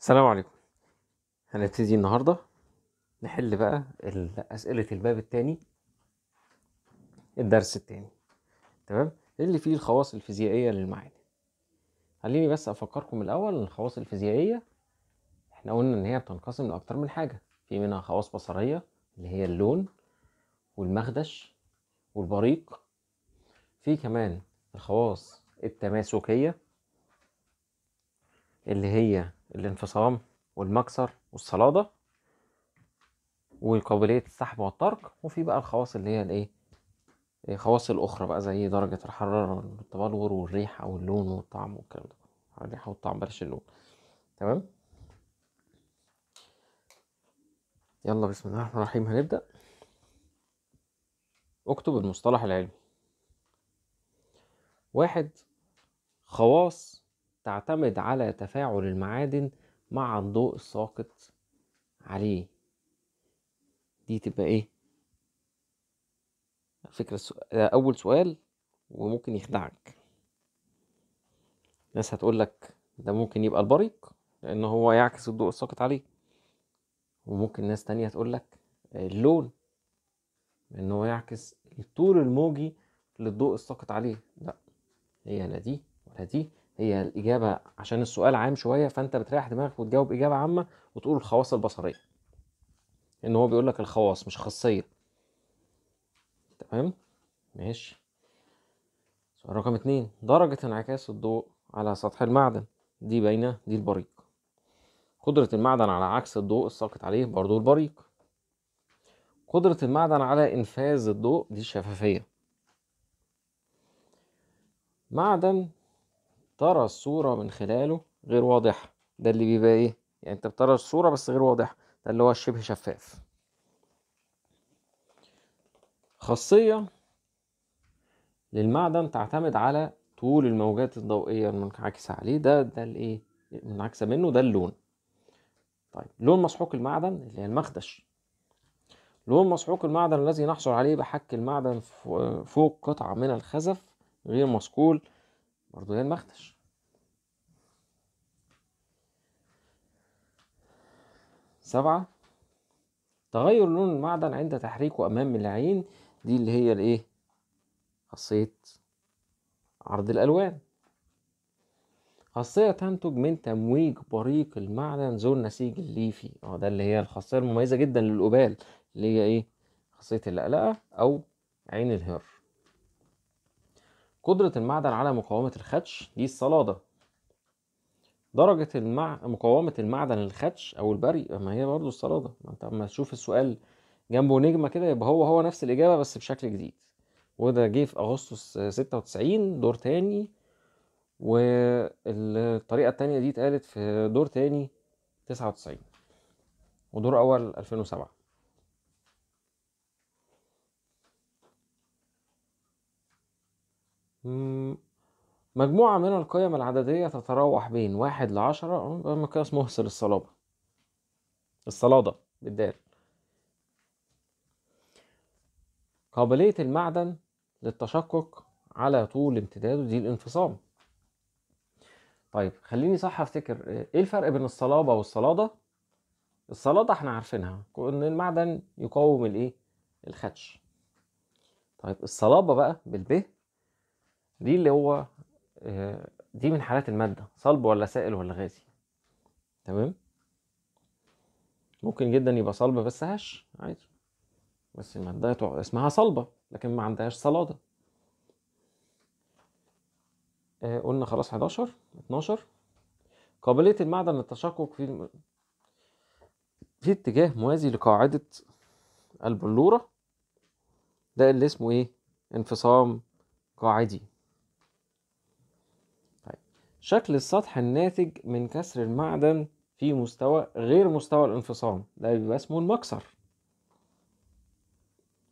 السلام عليكم هنبتدي النهارده نحل بقى اسئله الباب الثاني الدرس الثاني تمام اللي فيه الخواص الفيزيائيه للمعادن خليني بس افكركم الاول إن الخواص الفيزيائيه احنا قلنا ان هي بتنقسم لاكتر من حاجه في منها خواص بصريه اللي هي اللون والمخدش والبريق في كمان الخواص التماسكيه اللي هي الانفصام والمكسر والصلاده وقابليه السحب والطرق وفي بقى الخواص اللي هي الايه إيه، خواص الاخرى بقى زي درجه الحراره والتبلور والريحه واللون والطعم والكلام ده الريحه والطعم بلاش اللون تمام يلا بسم الله الرحمن الرحيم هنبدا اكتب المصطلح العلمي واحد خواص تعتمد على تفاعل المعادن مع الضوء الساقط عليه دي تبقى ايه فكرة السؤال أول سؤال وممكن يخدعك ناس هتقول لك ده ممكن يبقى البريق لأن هو يعكس الضوء الساقط عليه وممكن ناس تانية تقولك لك اللون ان هو يعكس الطول الموجي للضوء الساقط عليه لا هي لا دي ولا دي هي الإجابة عشان السؤال عام شوية فأنت بتريح دماغك وتجاوب إجابة عامة وتقول الخواص البصرية إن هو بيقول لك الخواص مش خاصية تمام ماشي سؤال رقم اتنين درجة انعكاس الضوء على سطح المعدن دي باينة دي البريق قدرة المعدن على عكس الضوء الساقط عليه برضو البريق قدرة المعدن على إنفاذ الضوء دي الشفافية معدن ترى الصورة من خلاله غير واضحة ده اللي بيبقى ايه يعني انت بترى الصورة بس غير واضحة ده اللي هو الشبه شفاف خاصية للمعدن تعتمد على طول الموجات الضوئية المنعكسة عليه ده ده الايه المنعكسة منه ده اللون طيب لون مسحوق المعدن اللي هي المخدش لون مسحوق المعدن الذي نحصل عليه بحك المعدن فوق قطعة من الخزف غير مصقول برضه ده المخدش سبعة تغير لون المعدن عند تحريكه أمام العين دي اللي هي الإيه؟ خاصية عرض الألوان خاصية تنتج من تمويج بريق المعدن ذو النسيج الليفي اه ده اللي هي الخاصية المميزة جدا للقبال اللي هي إيه؟ خاصية اللقلقة أو عين الهر قدرة المعدن على مقاومة الخدش دي الصلادة درجة المع... مقاومة المعدن الخدش أو البري ما هي برضه الصلادة ما أنت أما تشوف السؤال جنبه نجمة كده يبقى هو هو نفس الإجابة بس بشكل جديد وده جه في أغسطس ستة وتسعين دور تاني والطريقة التانية دي اتقالت في دور تاني تسعة وتسعين ودور أول ألفين وسبعة مجموعة من القيم العددية تتراوح بين واحد لعشرة مقياس مهس الصلابة الصلادة بالدال قابلية المعدن للتشقق على طول امتداده دي الانفصام طيب خليني صح افتكر ايه الفرق بين الصلابة والصلادة الصلادة احنا عارفينها ان المعدن يقاوم الايه الخدش طيب الصلابة بقى بالب دي اللي هو آه، دي من حالات المادة صلب ولا سائل ولا غازي تمام ممكن جدا يبقى صلب بس هش عادي بس المادة اسمها صلبة لكن ما عندهاش صلادة آه، قلنا خلاص 11 12 قابلية المعدن للتشقق في في اتجاه موازي لقاعدة البلورة ده اللي اسمه ايه انفصام قاعدي شكل السطح الناتج من كسر المعدن في مستوى غير مستوى الانفصام ده بيبقى اسمه المكسر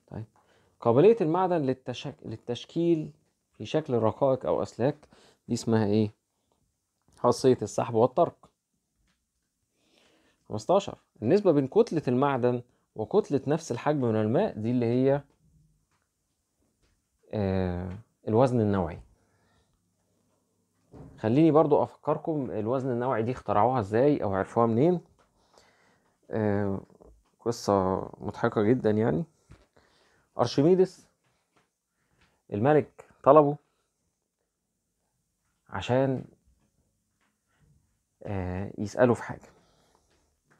طيب قابلية المعدن للتشك... للتشكيل في شكل رقائق أو أسلاك دي اسمها إيه؟ خاصية السحب والطرق 15 النسبة بين كتلة المعدن وكتلة نفس الحجم من الماء دي اللي هي آه الوزن النوعي خليني برضو افكركم الوزن النوعي دي اخترعوها ازاي او عرفوها منين آه، قصة مضحكة جدا يعني أرشميدس الملك طلبه عشان آه، يسأله في حاجة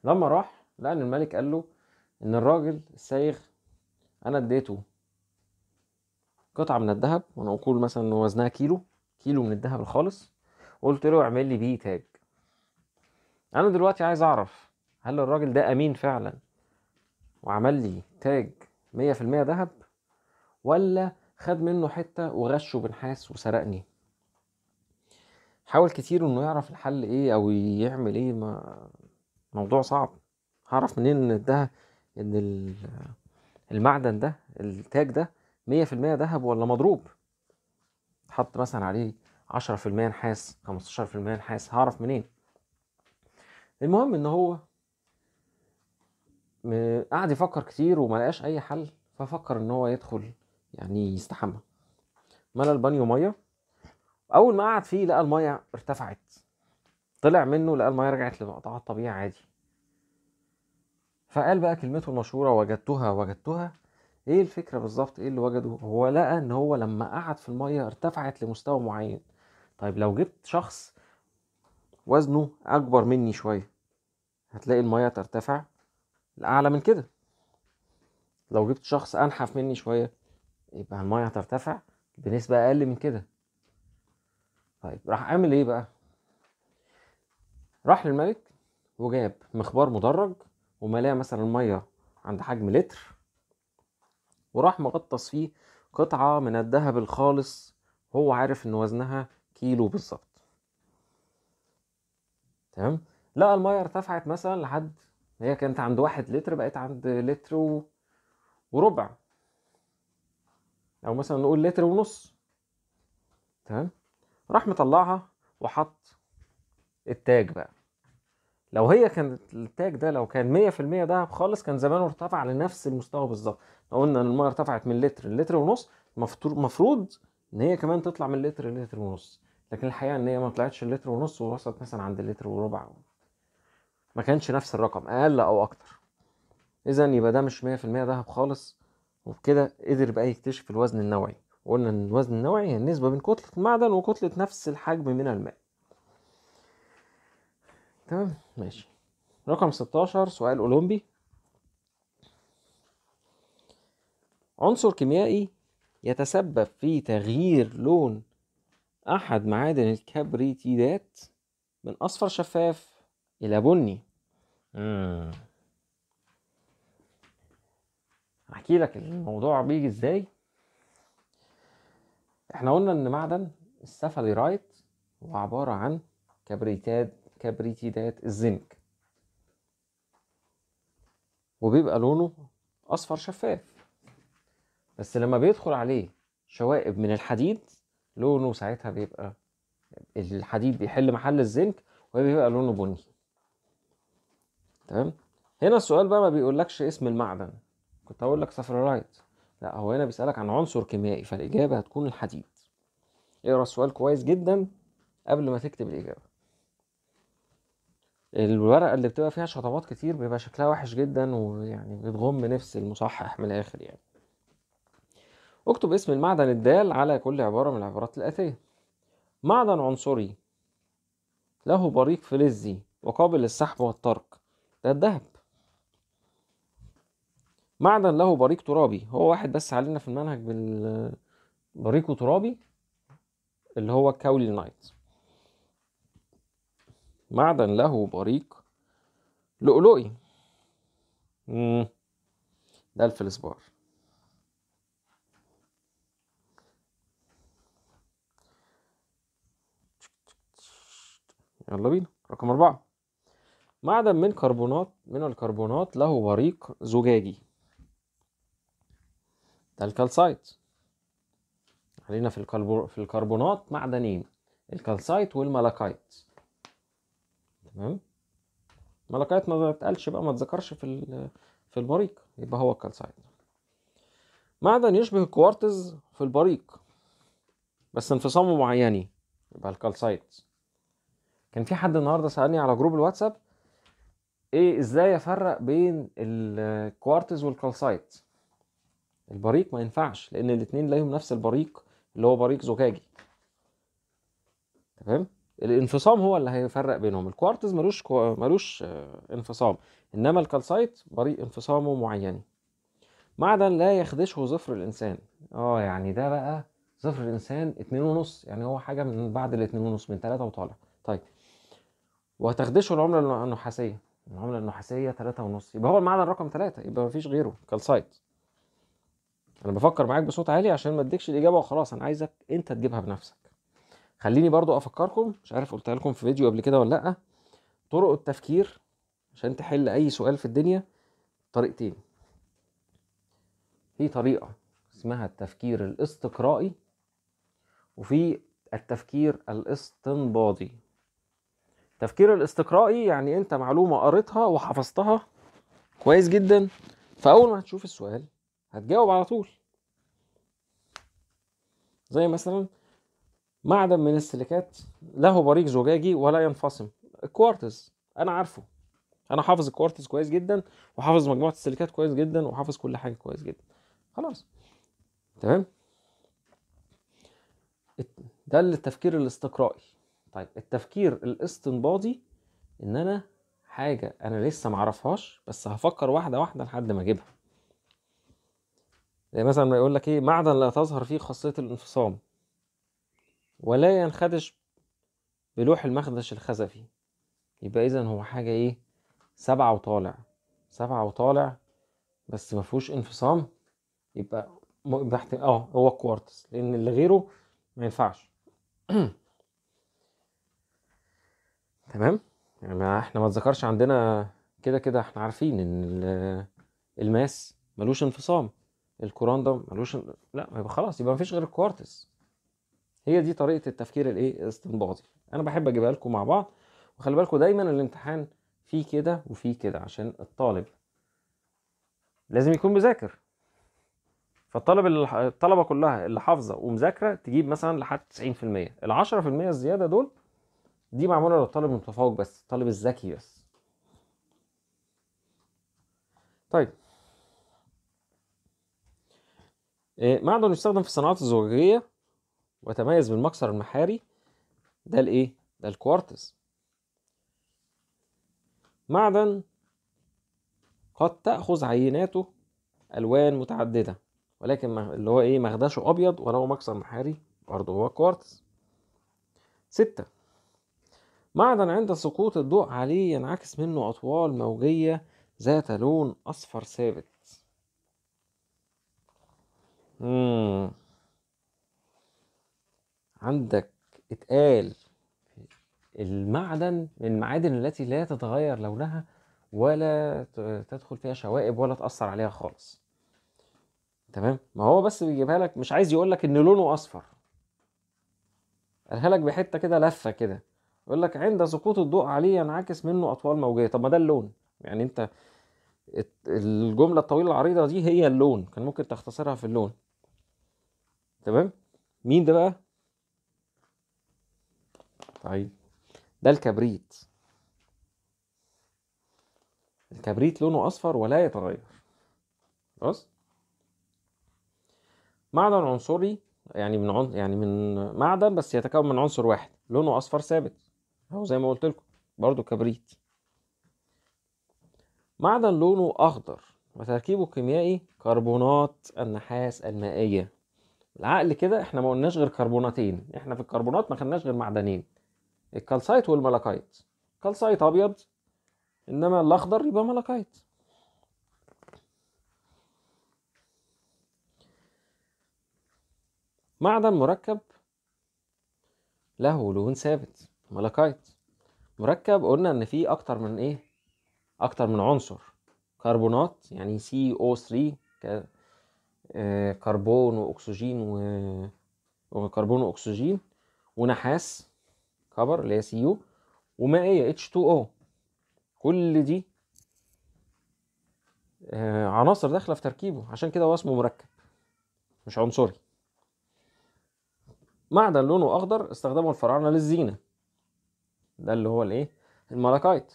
لما راح لقى إن الملك قال له إن الراجل السايغ أنا اديته قطعة من الذهب ونقول مثلا إن وزنها كيلو كيلو من الذهب الخالص قلت له اعمل لي بيه تاج انا دلوقتي عايز اعرف هل الراجل ده امين فعلا وعمل لي تاج 100% ذهب ولا خد منه حته وغشه بنحاس وسرقني حاول كتير انه يعرف الحل ايه او يعمل ايه ما موضوع صعب هعرف منين ان ده ان المعدن ده التاج ده 100% ذهب ولا مضروب حط مثلا عليه 10% نحاس 15% نحاس هعرف منين المهم ان هو قعد يفكر كتير وما لقاش اي حل ففكر ان هو يدخل يعني يستحمى ملى البانيو ميه اول ما قعد فيه لقى الميه ارتفعت طلع منه لقى الميه رجعت لمقطعها الطبيعي عادي فقال بقى كلمته المشهوره وجدتها وجدتها ايه الفكره بالظبط ايه اللي وجده هو لقى ان هو لما قعد في الميه ارتفعت لمستوى معين طيب لو جبت شخص وزنه اكبر مني شويه هتلاقي الميه ترتفع لاعلى من كده لو جبت شخص انحف مني شويه يبقى الميه هترتفع بنسبه اقل من كده طيب راح اعمل ايه بقى راح للملك وجاب مخبار مدرج وملاه مثلا الميه عند حجم لتر وراح مغطس فيه قطعة من الذهب الخالص هو عارف ان وزنها كيلو بالظبط تمام لا المايه ارتفعت مثلا لحد هي كانت عند واحد لتر بقت عند لتر و... وربع او مثلا نقول لتر ونص تمام راح مطلعها وحط التاج بقى لو هي كانت التاج ده لو كان 100% دهب خالص كان زمانه ارتفع لنفس المستوى بالظبط لو قلنا ان المايه ارتفعت من لتر للتر ونص المفروض ان هي كمان تطلع من لتر للتر ونص لكن الحقيقه ان هي ما طلعتش اللتر ونص ووصلت مثلا عند اللتر وربع ما كانش نفس الرقم اقل او اكتر اذا يبقى ده مش 100% ذهب خالص وبكده قدر بقى يكتشف الوزن النوعي وقلنا ان الوزن النوعي هي النسبه بين كتله المعدن وكتله نفس الحجم من الماء تمام ماشي رقم 16 سؤال اولمبي عنصر كيميائي يتسبب في تغيير لون أحد معادن الكبريتيدات من أصفر شفاف إلى بني آه. احكي لك الموضوع بيجي ازاي احنا قلنا ان معدن السفاليرايت هو عبارة عن كبريتاد كبريتيدات الزنك وبيبقى لونه اصفر شفاف بس لما بيدخل عليه شوائب من الحديد لونه ساعتها بيبقى الحديد بيحل محل الزنك وبيبقى لونه بني تمام هنا السؤال بقى ما بيقولكش اسم المعدن كنت اقول لك سفرايت لا هو هنا بيسألك عن عنصر كيميائي فالإجابة هتكون الحديد اقرا السؤال كويس جدا قبل ما تكتب الإجابة الورقة اللي بتبقى فيها شطبات كتير بيبقى شكلها وحش جدا ويعني بتغم نفس المصحح من الآخر يعني اكتب اسم المعدن الدال على كل عبارة من العبارات الآتية معدن عنصري له بريق فلزي وقابل للسحب والطرق ده الذهب معدن له بريق ترابي هو واحد بس علينا في المنهج بالبريق ترابي اللي هو الكاولينايت معدن له بريق لؤلؤي ده الفلسبار. يلا بينا رقم أربعة معدن من كربونات من الكربونات له بريق زجاجي ده الكالسايت علينا في في الكربونات معدنين الكالسايت والملاكايت تمام ملاكايت ما اتقالش بقى ما اتذكرش في ال... في البريق يبقى هو الكالسايت معدن يشبه الكوارتز في البريق بس انفصامه معيني يبقى الكالسايت كان في حد النهارده سالني على جروب الواتساب ايه ازاي افرق بين الكوارتز والكالسايت البريق ما ينفعش لان الاثنين ليهم نفس البريق اللي هو بريق زجاجي تمام الانفصام هو اللي هيفرق بينهم الكوارتز ملوش كو... ملوش آه، انفصام انما الكالسايت بريق انفصامه معين معدن لا يخدشه ظفر الانسان اه يعني ده بقى ظفر الانسان اتنين ونص يعني هو حاجه من بعد الاتنين ونص من ثلاثة وطالع طيب وهتخدشه العمله النحاسيه العمله النحاسيه 3.5 يبقى هو المعدن رقم 3 يبقى مفيش غيره كالسايت انا بفكر معاك بصوت عالي عشان ما اديكش الاجابه وخلاص انا عايزك انت تجيبها بنفسك خليني برضو افكركم مش عارف قلتها لكم في فيديو قبل كده ولا لا طرق التفكير عشان تحل اي سؤال في الدنيا طريقتين في طريقه اسمها التفكير الاستقرائي وفي التفكير الاستنباطي التفكير الاستقرائي يعني انت معلومه قريتها وحفظتها كويس جدا فاول ما هتشوف السؤال هتجاوب على طول زي مثلا معدن من السيليكات له بريق زجاجي ولا ينفصم الكوارتز انا عارفه انا حافظ الكوارتز كويس جدا وحافظ مجموعه السيليكات كويس جدا وحافظ كل حاجه كويس جدا خلاص تمام ده التفكير الاستقرائي طيب التفكير الاستنباطي ان انا حاجه انا لسه معرفهاش بس هفكر واحده واحده لحد ما اجيبها زي مثلا ما يقول لك ايه معدن لا تظهر فيه خاصيه الانفصام ولا ينخدش بلوح المخدش الخزفي يبقى اذا هو حاجه ايه سبعه وطالع سبعه وطالع بس ما فيهوش انفصام يبقى اه هو الكوارتز لان اللي غيره ما ينفعش تمام يعني احنا ما اتذكرش عندنا كده كده احنا عارفين ان الماس ملوش انفصام الكوران ده ملوش لا يبقى خلاص يبقى مفيش غير الكوارتز هي دي طريقه التفكير الايه الاستنباطي انا بحب اجيبها لكم مع بعض وخلي بالكم دايما الامتحان فيه كده وفيه كده عشان الطالب لازم يكون مذاكر فالطلب الطلبه كلها اللي حافظه ومذاكره تجيب مثلا لحد 90% ال 10% الزياده دول دي معموله للطالب المتفوق بس الطالب الذكي بس طيب آه، معدن يستخدم في الصناعات الزجاجيه وتميز بالمكسر المحاري ده الايه ده الكوارتز معدن قد تأخذ عيناته ألوان متعددة ولكن اللي هو إيه مخدشه أبيض وله مكسر محاري برضه هو كوارتز ستة معدن عند سقوط الضوء عليه ينعكس منه أطوال موجية ذات لون أصفر ثابت عندك اتقال المعدن من المعادن التي لا تتغير لونها ولا تدخل فيها شوائب ولا تأثر عليها خالص تمام ما هو بس بيجيبها لك مش عايز يقول لك ان لونه اصفر قالها لك بحته كده لفه كده يقول لك عند سقوط الضوء عليه ينعكس منه اطوال موجيه طب ما ده اللون يعني انت الجمله الطويله العريضه دي هي اللون كان ممكن تختصرها في اللون تمام مين ده بقى طيب ده الكبريت الكبريت لونه اصفر ولا يتغير خلاص معدن عنصري يعني من عن... يعني من معدن بس يتكون من عنصر واحد لونه اصفر ثابت اهو زي ما قلت لكم برضو كبريت معدن لونه اخضر وتركيبه الكيميائي كربونات النحاس المائيه العقل كده احنا ما قلناش غير كربوناتين احنا في الكربونات ما خدناش غير معدنين الكالسايت والملاكايت كالسايت ابيض انما الاخضر يبقى ملاكايت معدن مركب له لون ثابت ملاكايت مركب قلنا ان فيه اكتر من ايه اكتر من عنصر كربونات يعني سي او 3 كربون واكسجين وكربون واكسجين ونحاس كبر اللي هي سي يو ومائيه اتش 2 او كل دي آه، عناصر داخله في تركيبه عشان كده هو اسمه مركب مش عنصري معدن لونه اخضر استخدمه الفراعنه للزينه ده اللي هو الايه المالاكايت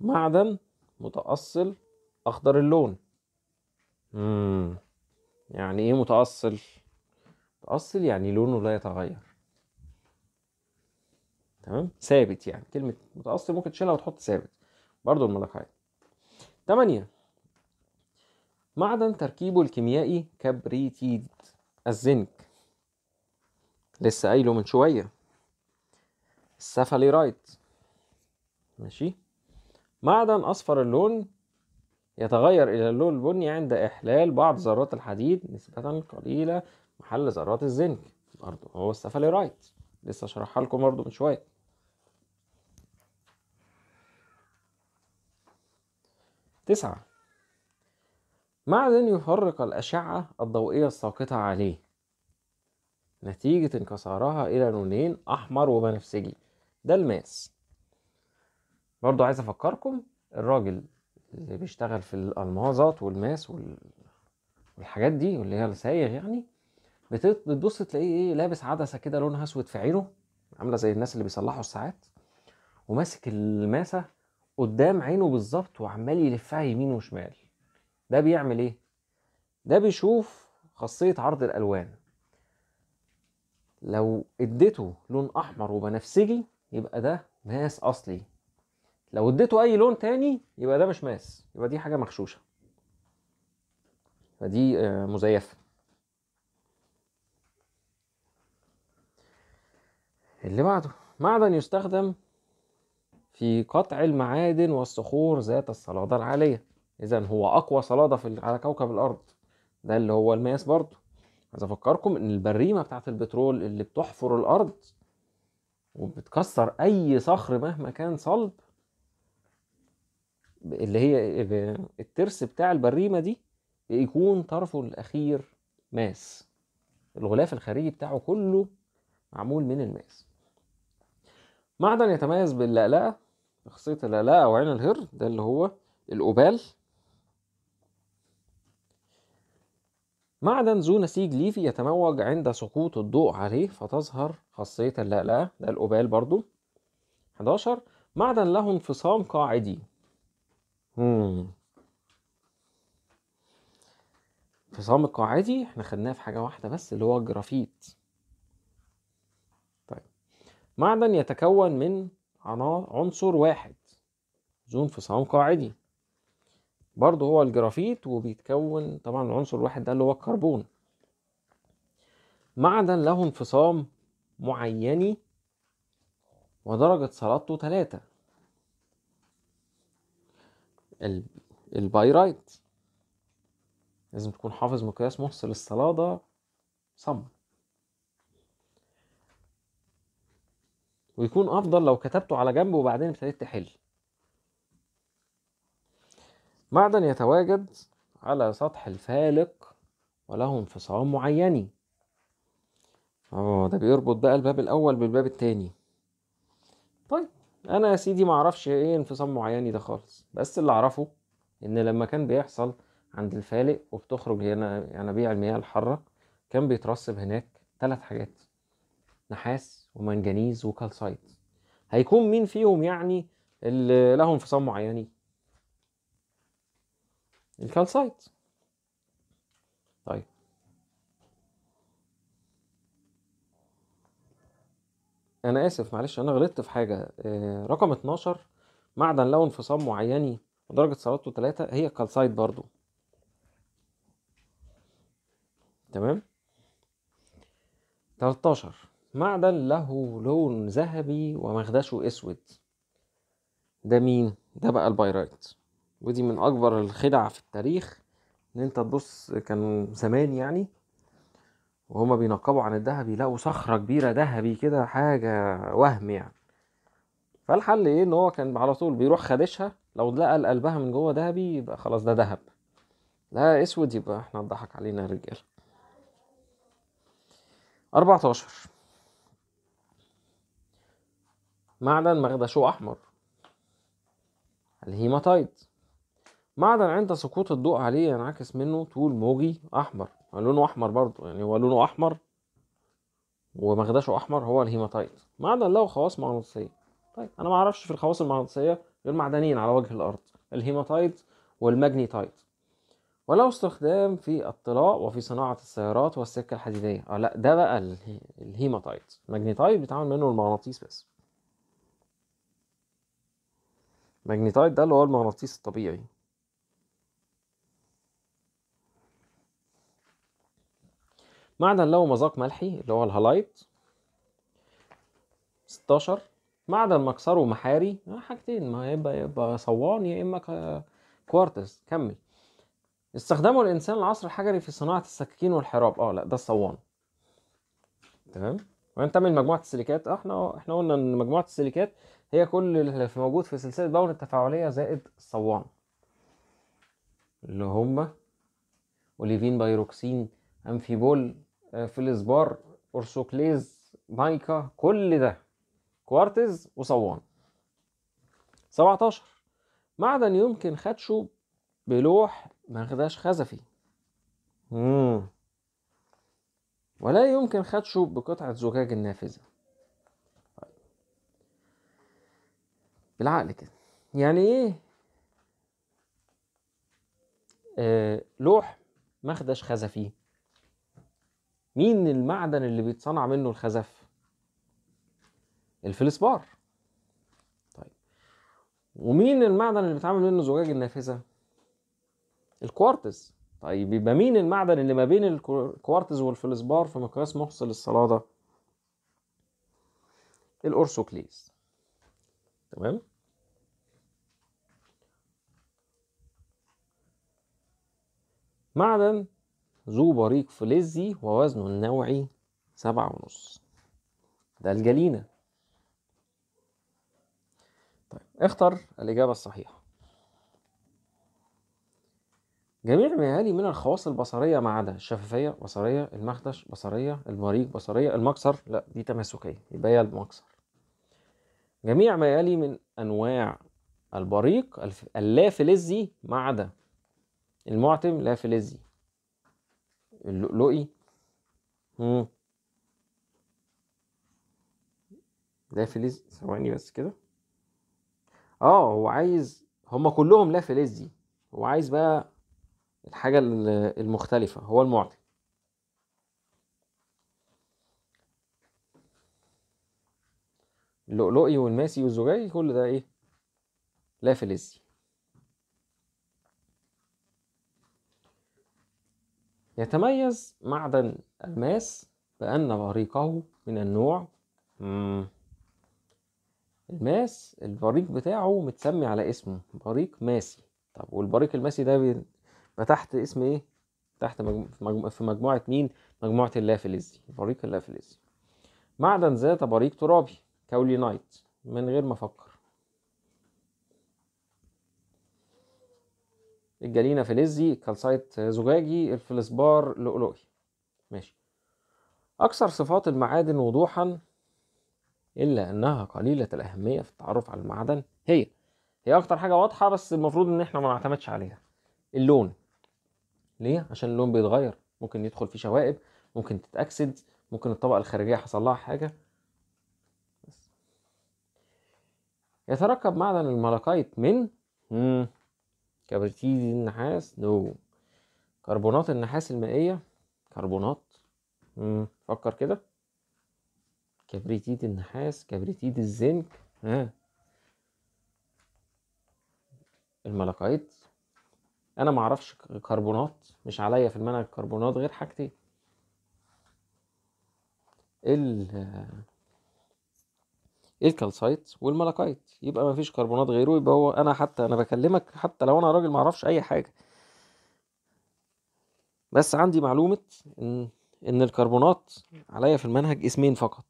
معدن متأصل أخضر اللون مم. يعني ايه متأصل متأصل يعني لونه لا يتغير تمام ثابت يعني كلمة متأصل ممكن تشيلها وتحط ثابت برضو الملاكايت تمانية معدن تركيبه الكيميائي كبريتيد الزنك لسه قايله من شوية السفاليرايت ماشي معدن أصفر اللون يتغير إلى اللون البني عند إحلال بعض ذرات الحديد نسبة قليلة محل ذرات الزنك برضه هو السفاليرايت لسه شرحها لكم برضه من شوية تسعة معدن يفرق الأشعة الضوئية الساقطة عليه نتيجة انكسارها إلى لونين أحمر وبنفسجي ده الماس برضو عايز افكركم الراجل اللي بيشتغل في الالمازات والماس وال... والحاجات دي واللي هي السايغ يعني بتبص تلاقيه ايه لابس عدسه كده لونها اسود في عينه عامله زي الناس اللي بيصلحوا الساعات وماسك الماسه قدام عينه بالظبط وعمال يلفها يمين وشمال ده بيعمل ايه ده بيشوف خاصيه عرض الالوان لو اديته لون احمر وبنفسجي يبقى ده ماس اصلي لو اديته اي لون تاني يبقى ده مش ماس يبقى دي حاجه مغشوشه فدي آه، مزيفه اللي بعده معدن يستخدم في قطع المعادن والصخور ذات الصلادة العالية إذا هو أقوى صلادة في على كوكب الأرض ده اللي هو الماس برضه عايز أفكركم إن البريمة بتاعة البترول اللي بتحفر الأرض وبتكسر اي صخر مهما كان صلب اللي هي الترس بتاع البريمه دي بيكون طرفه الاخير ماس الغلاف الخارجي بتاعه كله معمول من الماس معدن يتميز باللألأة شخصية اللألأة أو عين الهر ده اللي هو الأوبال معدن ذو نسيج ليفي يتموج عند سقوط الضوء عليه فتظهر خاصية اللألأة ده الأوبال برضو 11 معدن له انفصام قاعدي مم. انفصام القاعدي احنا خدناه في حاجة واحدة بس اللي هو الجرافيت طيب معدن يتكون من عنصر واحد ذو انفصام قاعدي برضه هو الجرافيت وبيتكون طبعا العنصر الواحد ده اللي هو الكربون معدن له انفصام معيني ودرجة صلابته ثلاثة البايرايت لازم تكون حافظ مقياس محصل الصلادة صم ويكون أفضل لو كتبته على جنب وبعدين ابتديت تحل معدن يتواجد على سطح الفالق وله انفصام معيني اه ده بيربط بقى الباب الاول بالباب التاني طيب انا يا سيدي معرفش ايه انفصام معيني ده خالص بس اللي اعرفه ان لما كان بيحصل عند الفالق وبتخرج هنا ينابيع يعني المياه الحاره كان بيترسب هناك ثلاث حاجات نحاس ومنجنيز وكالسايت هيكون مين فيهم يعني اللي له انفصام معيني الكالسايت طيب انا اسف معلش انا غلطت في حاجه آه، رقم 12 معدن له انفصام معيني ودرجه صلابته 3 هي الكالسايت برضو تمام 13 معدن له لون ذهبي ومخدشه اسود ده مين ده بقى البايرايت ودي من اكبر الخدع في التاريخ ان انت تبص كان زمان يعني وهما بينقبوا عن الذهب يلاقوا صخرة كبيرة ذهبي كده حاجة وهم يعني فالحل ايه ان هو كان على طول بيروح خادشها لو لقى قلبها من جوه ذهبي يبقى خلاص ده ذهب لا اسود يبقى احنا نضحك علينا يا رجاله 14 معدن مغدشو احمر الهيماتايد معدن عند سقوط الضوء عليه ينعكس منه طول موجي احمر لونه احمر برضه يعني هو لونه احمر ومخدشه احمر هو الهيماتايت معدن له خواص مغناطيسيه طيب انا ما اعرفش في الخواص المغناطيسيه غير معدنين على وجه الارض الهيماتايت والماجنيتايت وله استخدام في الطلاء وفي صناعة السيارات والسكة الحديدية اه لا ده بقى الهيماتايت الماجنيتايت بيتعمل منه المغناطيس بس الماجنيتايت ده اللي هو المغناطيس الطبيعي معدن له مذاق ملحي اللي هو الهالايت 16 معدن مكسره محاري آه، حاجتين ما يبقى يبقى صوان يا اما كوارتز كمل استخدمه الانسان العصر الحجري في صناعه السكاكين والحراب اه لا ده الصوان تمام وينتمي لمجموعه السيليكات اه احنا احنا قلنا ان مجموعه السيليكات هي كل اللي موجود في سلسله باون التفاعليه زائد الصوان اللي هم اوليفين بايروكسين امفيبول آه، فلزبار اورسوكليز مايكا كل ده كوارتز وصوان 17 معدن يمكن خدشه بلوح مخداش خزفي مم. ولا يمكن خدشه بقطعة زجاج النافذة طيب. بالعقل كده يعني ايه آه لوح مخدش خزفي مين المعدن اللي بيتصنع منه الخزف الفلسبار طيب ومين المعدن اللي بيتعمل منه زجاج النافذه الكوارتز طيب يبقى مين المعدن اللي ما بين الكوارتز والفلسبار في مقياس محصل الصلادة الأورسوكليز تمام معدن ذو بريق فلزي ووزنه النوعي سبعة ونص ده الجلينة طيب اختر الإجابة الصحيحة جميع ما يلي من الخواص البصرية ما عدا الشفافية بصرية المخدش بصرية البريق بصرية المكسر لا دي تماسكية يبقى هي المكسر جميع ما يلي من أنواع البريق اللاف... اللافلزي ما عدا المعتم لافلزي اللؤلؤي مم. لا فلز ثواني بس كده اه هو عايز هما كلهم لا فلز دي هو عايز بقى الحاجة المختلفة هو المعطي اللؤلؤي والماسي والزجاجي كل ده ايه لا فلزي يتميز معدن الماس بأن بريقه من النوع الماس البريق بتاعه متسمي على اسمه بريق ماسي طب والبريق الماسي ده تحت اسم ايه؟ تحت مجمو... في مجموعة مين؟ مجموعة اللافلزي بريق اللافلزي معدن ذات بريق ترابي كاولينايت من غير ما افكر الجلينا فلزي كالسايت زجاجي الفلسبار لؤلؤي ماشي أكثر صفات المعادن وضوحا إلا أنها قليلة الأهمية في التعرف على المعدن هي هي أكتر حاجة واضحة بس المفروض إن إحنا ما نعتمدش عليها اللون ليه؟ عشان اللون بيتغير ممكن يدخل فيه شوائب ممكن تتأكسد ممكن الطبقة الخارجية حصل لها حاجة يتركب معدن الملكايت من مم. كبريتيد النحاس نو كربونات النحاس المائية كربونات مم. فكر كده كبريتيد النحاس كبريتيد الزنك ها الملكايت انا ما اعرفش كربونات مش عليا في المنهج كربونات غير حاجتين ال الكالسايت والملاكايت يبقى ما فيش كربونات غيره يبقى هو انا حتى انا بكلمك حتى لو انا راجل ما اعرفش اي حاجه بس عندي معلومه ان ان الكربونات عليا في المنهج اسمين فقط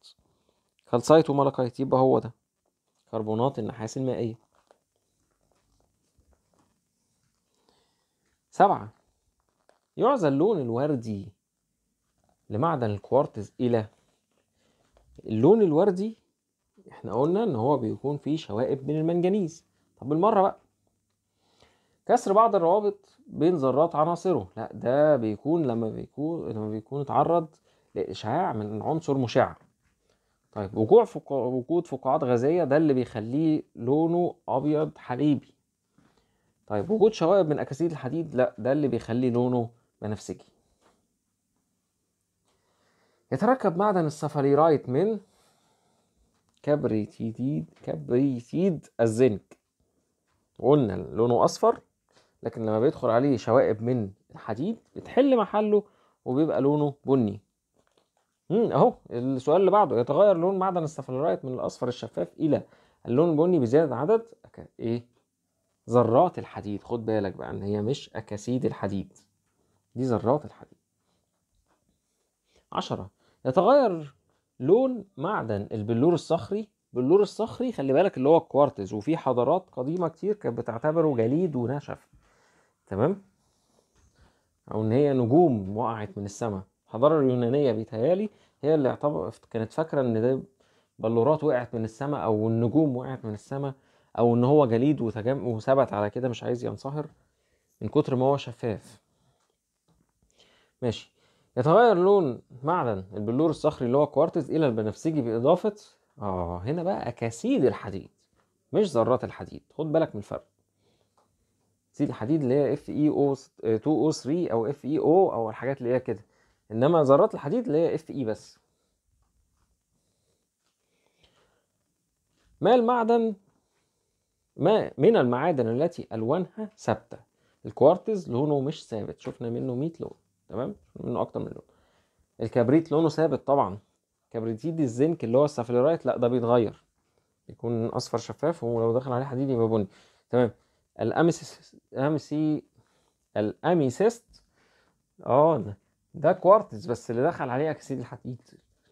كالسايت وملاكايت يبقى هو ده كربونات النحاس المائيه سبعة يعزى اللون الوردي لمعدن الكوارتز إلى اللون الوردي احنا قلنا ان هو بيكون فيه شوائب من المنجنيز طب بالمره بقى كسر بعض الروابط بين ذرات عناصره لا ده بيكون لما بيكون لما بيكون اتعرض لاشعاع من عنصر مشع طيب وقوع فق... وجود فقاعات غازيه ده اللي بيخليه لونه ابيض حليبي طيب وجود شوائب من اكاسيد الحديد لا ده اللي بيخليه لونه بنفسجي يتركب معدن السفاليرايت من كبريتيد كبريتيد الزنك قلنا لونه اصفر لكن لما بيدخل عليه شوائب من الحديد بتحل محله وبيبقى لونه بني امم اهو السؤال اللي بعده يتغير لون معدن السفلورايت من الاصفر الشفاف الى اللون البني بزياده عدد ايه ذرات الحديد خد بالك بقى ان هي مش اكاسيد الحديد دي ذرات الحديد عشرة يتغير لون معدن البلور الصخري بلور الصخري خلي بالك اللي هو الكوارتز وفي حضارات قديمة كتير كانت بتعتبره جليد ونشف تمام أو إن هي نجوم وقعت من السماء الحضارة اليونانية بيتهيالي هي اللي اعتبر كانت فاكرة إن ده بلورات وقعت من السماء أو النجوم وقعت من السماء أو إن هو جليد وتجم... وثبت على كده مش عايز ينصهر من كتر ما هو شفاف ماشي يتغير لون معدن البلور الصخري اللي هو كوارتز الى البنفسجي باضافه اه هنا بقى اكاسيد الحديد مش ذرات الحديد خد بالك من الفرق اكسيد الحديد اللي هي اف e اي آه، او 2 او 3 او اف اي او او الحاجات اللي هي كده انما ذرات الحديد اللي هي اف اي e بس ما المعدن ما من المعادن التي الوانها ثابته الكوارتز لونه مش ثابت شفنا منه 100 لون تمام منه اكتر من لون الكبريت لونه ثابت طبعا كبريتيد الزنك اللي هو السافليرايت لا ده بيتغير بيكون اصفر شفاف ولو دخل عليه حديد يبقى بني تمام الاميسيست امسي الاميسيست اه ده كوارتز بس اللي دخل عليه اكسيد الحديد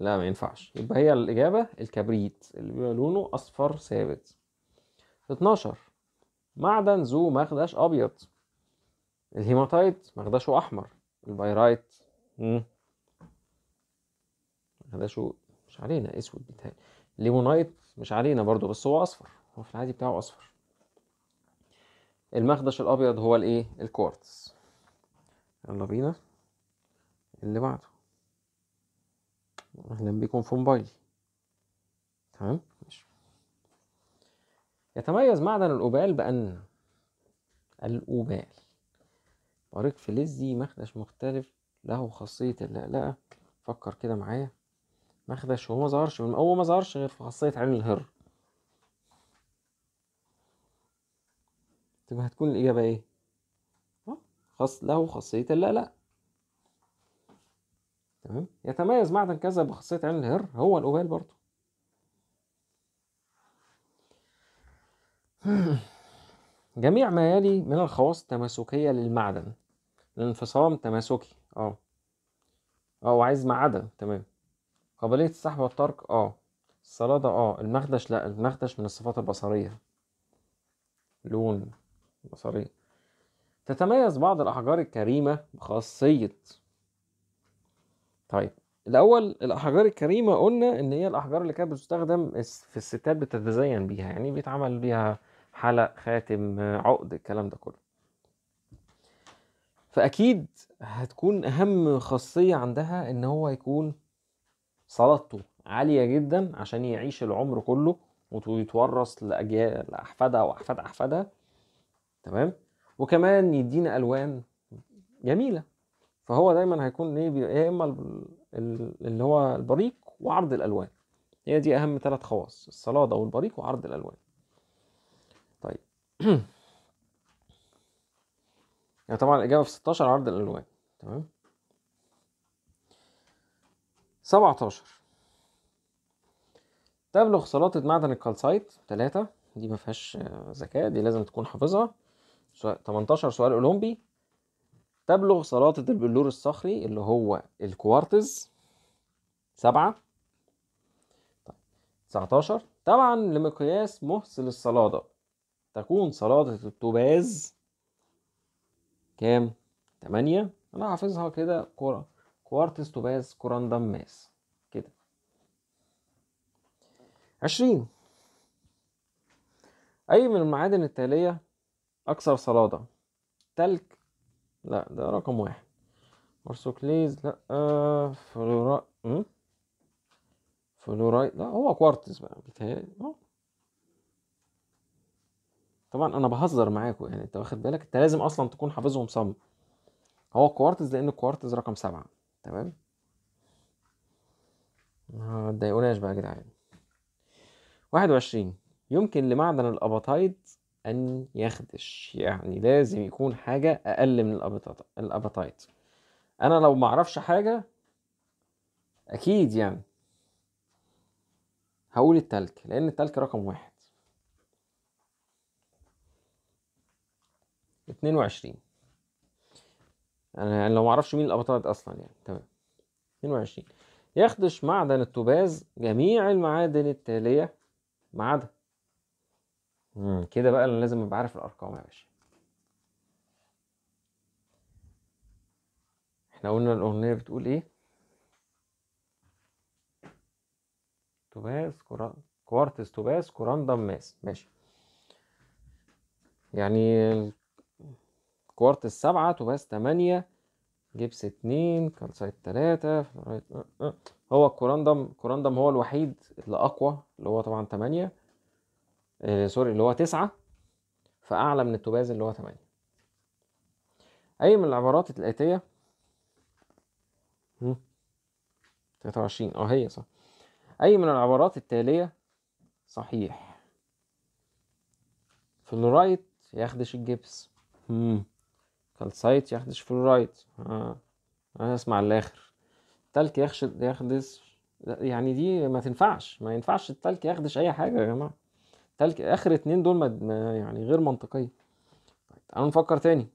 لا ما ينفعش يبقى هي الاجابه الكبريت اللي بيبقى لونه اصفر ثابت 12 معدن ذو مخدش ابيض الهيماتايت مخدشه احمر البايرايت امم ده شو مش علينا اسود بيتهيألي ليمونايت مش علينا برضو بس هو اصفر هو في العادي بتاعه اصفر المخدش الابيض هو الايه الكوارتز يلا بينا اللي بعده اهلا بيكم في موبايلي تمام ماشي يتميز معدن الأوبال بأن الأوبال وريك فلزي مخدش مختلف له خاصية اللقلقة فكر كده معايا مخدش هو ما ظهرش من هو ما ظهرش غير في خاصية عين الهر تبقى هتكون الإجابة إيه؟ أه، خاص له خاصية اللقلقة تمام يتميز معدن كذا بخاصية عين الهر هو الأوبال برضه جميع ما يلي من الخواص التماسكية للمعدن الانفصام تماسكي اه اه وعايز معادة تمام قابلية السحب والترك اه الصلادة اه المخدش لا المخدش من الصفات البصرية لون بصرية تتميز بعض الأحجار الكريمة بخاصية طيب الأول الأحجار الكريمة قلنا إن هي الأحجار اللي كانت بتستخدم في الستات بتتزين بيها يعني بيتعمل بيها حلق خاتم عقد الكلام ده كله فاكيد هتكون اهم خاصيه عندها ان هو يكون صلاته عاليه جدا عشان يعيش العمر كله ويتورث لاجيال لاحفادها واحفاد احفادها تمام وكمان يدينا الوان جميله فهو دايما هيكون ايه يا اما اللي هو البريق وعرض الالوان هي دي اهم ثلاث خواص الصلادة والبريق وعرض الالوان طيب يعني طبعا الإجابة في 16 عرض الألوان تمام 17 تبلغ صلاتة معدن الكالسايت 3 دي ما فيهاش ذكاء دي لازم تكون حافظها 18 سؤال أولمبي تبلغ صلاتة البلور الصخري اللي هو الكوارتز 7 19 طبعا لمقياس مهسل الصلادة تكون صلادة التوباز كام تمانية انا حافظها كده كرة كوارتز توباز كوراندم ماس كده عشرين أي من المعادن التالية أكثر صلادة تلك لا ده رقم واحد مرسوكليز لا آه فلورا فلورايد لا هو كوارتز بقى بيتهيألي طبعا انا بهزر معاكم يعني انت واخد بالك انت لازم اصلا تكون حافظهم صم هو الكوارتز لان الكوارتز رقم سبعة تمام ما تضايقوناش بقى يا جدعان واحد وعشرين يمكن لمعدن الابطايد ان يخدش يعني لازم يكون حاجة اقل من الابطايد انا لو معرفش حاجة اكيد يعني هقول التلك لان التلك رقم واحد 22 انا يعني لو ما اعرفش مين الابطال اصلا يعني تمام 22 يخدش معدن التوباز جميع المعادن التاليه ما عدا كده بقى انا لازم ابقى عارف الارقام يا باشا احنا قلنا الاغنيه بتقول ايه توباز كوران كوارتز توباز كوراندم ماس ماشي يعني كوارت السبعة توباس تمانية جبس اتنين كالسايت تلاتة أه، أه. هو الكوراندم كوراندم هو الوحيد اللي أقوى اللي هو طبعا تمانية آه سوري اللي هو تسعة فأعلى من التوباز اللي هو تمانية أي من العبارات الآتية تلاتة وعشرين اه هي صح أي من العبارات التالية صحيح فلورايت ياخدش الجبس مم. كالسايت يحدث فلورايد آه. انا اسمع الاخر تلك يخش يخدش يعني دي ما تنفعش ما ينفعش التلك يخدش اي حاجه يا جماعه تلك اخر اتنين دول ما يعني غير منطقيه طيب، تعالوا نفكر تاني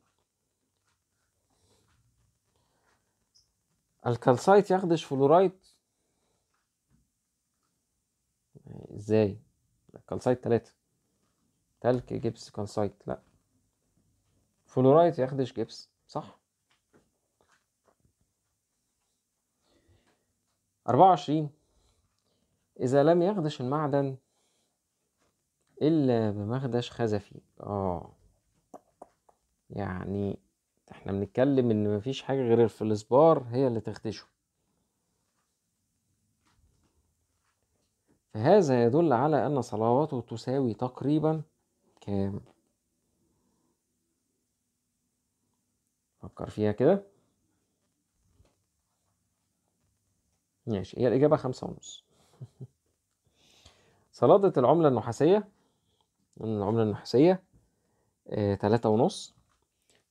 الكالسايت يخدش فلورايد ازاي الكالسايت تلاتة تلك جبس كالسايت لا فلورايت ياخدش جبس صح أربعة وعشرين إذا لم يخدش المعدن إلا بمخدش خزفي آه يعني احنا بنتكلم ان مفيش حاجة غير الفلسبار هي اللي تخدشه فهذا يدل على ان صلواته تساوي تقريبا كام فكر فيها كده ماشي هي الإجابة خمسة ونص صلادة العملة النحاسية العملة النحاسية آه، تلاتة ونص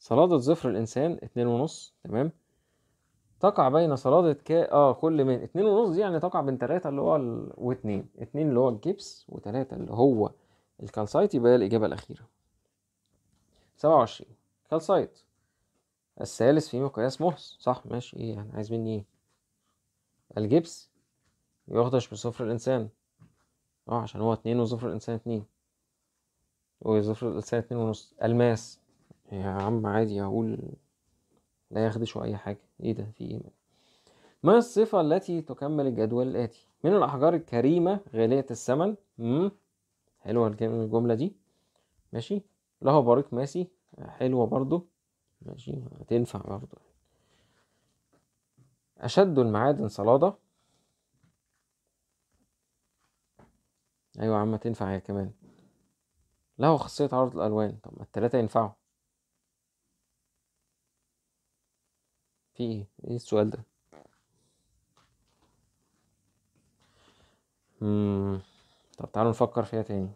صلادة زفر الإنسان اتنين ونص تمام تقع بين صلادة ك... اه كل من اتنين ونص دي يعني تقع بين تلاتة اللي هو ال... واتنين اتنين اللي هو الجبس وتلاتة اللي هو الكالسايت يبقى الإجابة الأخيرة سبعة وعشرين كالسايت الثالث في مقياس مهس صح ماشي ايه يعني عايز مني ايه الجبس يخدش بصفر الانسان اه عشان هو اتنين وصفر الانسان اتنين وصفر الانسان اتنين ونص الماس يا عم عادي هقول لا يخدشوا اي حاجه ايه ده في ايه ما الصفة التي تكمل الجدول الآتي من الأحجار الكريمة غالية الثمن مم. حلوة الجملة دي ماشي له بريق ماسي حلوة برضو ماشي هتنفع برضه أشد المعادن صلادة أيوة يا عم تنفع هي كمان له خاصية عرض الألوان طب ما التلاتة ينفعوا في إيه؟ إيه السؤال ده؟ مم. طب تعالوا نفكر فيها تاني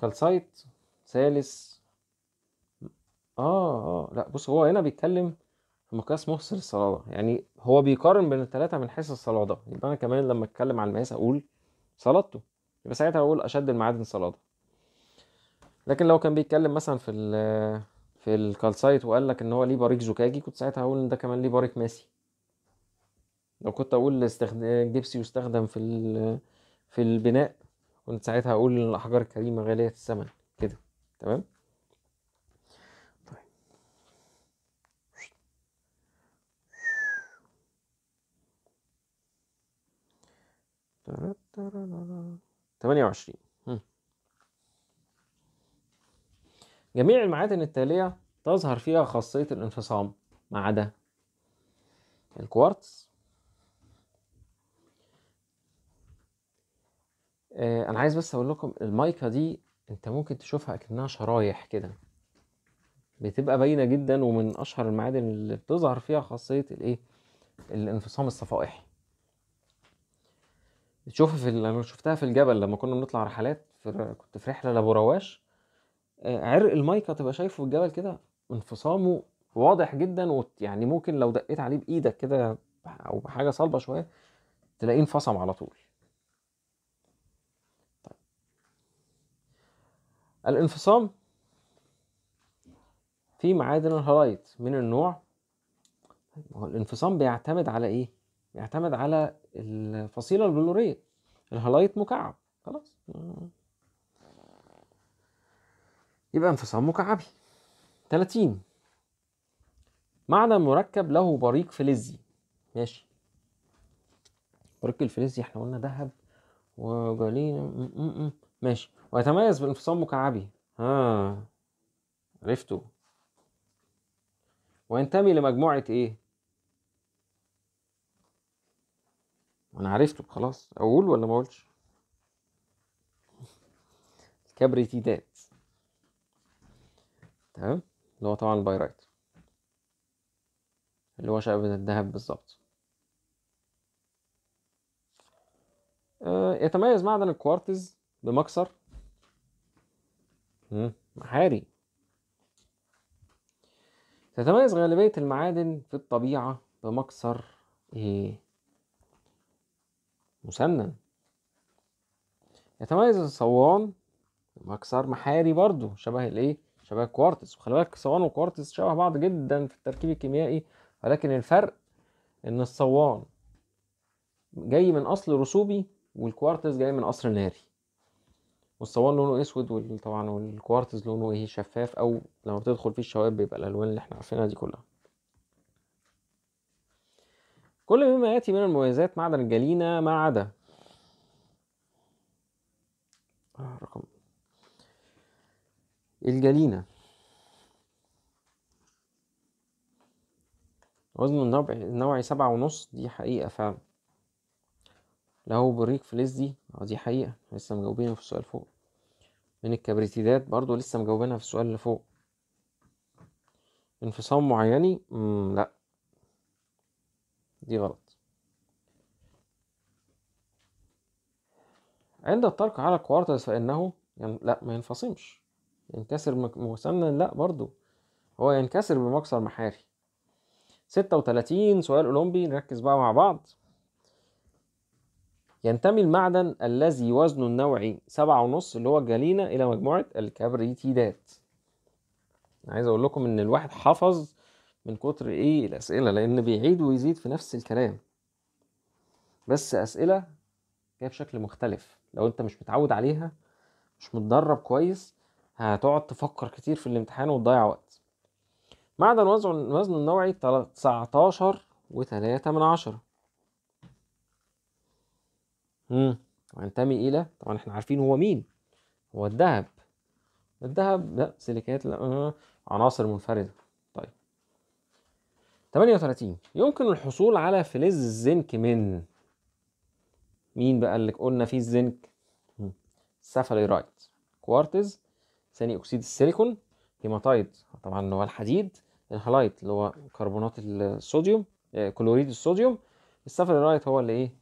كالسايت ثالث اه اه لا بص هو هنا بيتكلم في مقياس محسن الصلاده يعني هو بيقارن بين الثلاثة من حيث الصلاة ده يبقى أنا كمان لما أتكلم عن المقياس أقول صلاته يبقى ساعتها أقول أشد المعادن صلاده لكن لو كان بيتكلم مثلا في في الكالسايت وقال لك ان هو ليه باريك زجاجي كنت ساعتها هقول ان ده كمان ليه باريك ماسي لو كنت اقول استخدام جبسي يستخدم في في البناء كنت ساعتها هقول ان الاحجار الكريمه غاليه الثمن تمام طيب وعشرين جميع المعادن التالية تظهر فيها خاصية الانفصام ما عدا الكوارتز آه انا عايز بس اقول لكم المايكا دي انت ممكن تشوفها اكنها شرايح كده بتبقى باينه جدا ومن اشهر المعادن اللي بتظهر فيها خاصيه الايه الانفصام الصفائحي تشوفها في انا شفتها في الجبل لما كنا بنطلع رحلات في... كنت في رحله لابو رواش آه، عرق المايكا تبقى شايفه في الجبل كده انفصامه واضح جدا ويعني ممكن لو دقيت عليه بايدك كده او بحاجه صلبه شويه تلاقيه انفصم على طول الانفصام في معادن الهرايت من النوع الانفصام بيعتمد على ايه؟ بيعتمد على الفصيله البلوريه الهلايت مكعب خلاص يبقى انفصام مكعبي 30 معدن مركب له بريق فلزي ماشي بريق الفلزي احنا قلنا ذهب وجالين ماشي ويتميز بانفصام مكعبي ها عرفته وينتمي لمجموعة ايه انا عرفته خلاص اقول ولا ما اقولش الكبريتيدات تمام اللي هو طبعا البايرايت اللي هو شعبة الذهب بالظبط آه، يتميز معدن الكوارتز بمكسر محاري تتميز غالبية المعادن في الطبيعة بمكسر إيه؟ مسنن يتميز الصوان بمكسر محاري برضو شبه الايه شبه الكوارتز وخلي بالك الصوان والكوارتز شبه بعض جدا في التركيب الكيميائي ولكن الفرق ان الصوان جاي من اصل رسوبي والكوارتز جاي من اصل ناري والصوان لونه اسود وطبعا والكوارتز لونه ايه شفاف او لما بتدخل فيه الشوائب بيبقى الالوان اللي احنا عارفينها دي كلها كل مما ياتي من المميزات معدن الجالينا ما عدا آه، رقم الجالينا وزن النوعي سبعة ونص دي حقيقة فعلا لو بريك فليس دي اه، دي حقيقة لسه مجاوبينها في السؤال فوق من الكبريتيدات برضو لسه مجاوبينها في السؤال اللي فوق انفصام معيني لا دي غلط عند الترك على الكوارترز فإنه يعني لا ما ينفصمش ينكسر مسنن لا برضو هو ينكسر بمكسر محاري ستة وتلاتين سؤال أولمبي نركز بقى مع بعض ينتمي المعدن الذي وزنه النوعي سبعة ونص اللي هو جالينا إلى مجموعة الكبريتيدات عايز أقول لكم إن الواحد حفظ من كتر إيه الأسئلة لأن بيعيد ويزيد في نفس الكلام بس أسئلة جاية بشكل مختلف لو أنت مش متعود عليها مش متدرب كويس هتقعد تفكر كتير في الامتحان وتضيع وقت معدن وزنه النوعي 19 وتلاتة من عشرة امم وينتمي الى طبعا احنا عارفين هو مين هو الذهب الذهب لا سيليكات لا آه، عناصر منفرده طيب 38 يمكن الحصول على فلز الزنك من مين بقى اللي قلنا فيه الزنك سافاليرايت كوارتز ثاني اكسيد السيليكون هيماتايت طبعا اللي هو الحديد الهلايت اللي هو كربونات الصوديوم آه، كلوريد الصوديوم السافاليرايت هو اللي ايه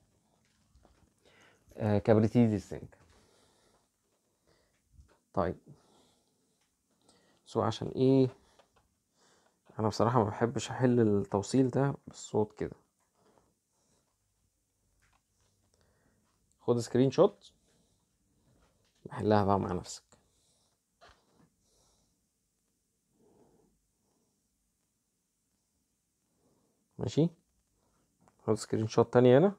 آه، كبريتيز السنك طيب سو عشان ايه انا بصراحة ما بحبش احل التوصيل ده بالصوت كده خد سكرين شوت حلها بقى مع نفسك ماشي خد سكرين شوت تاني هنا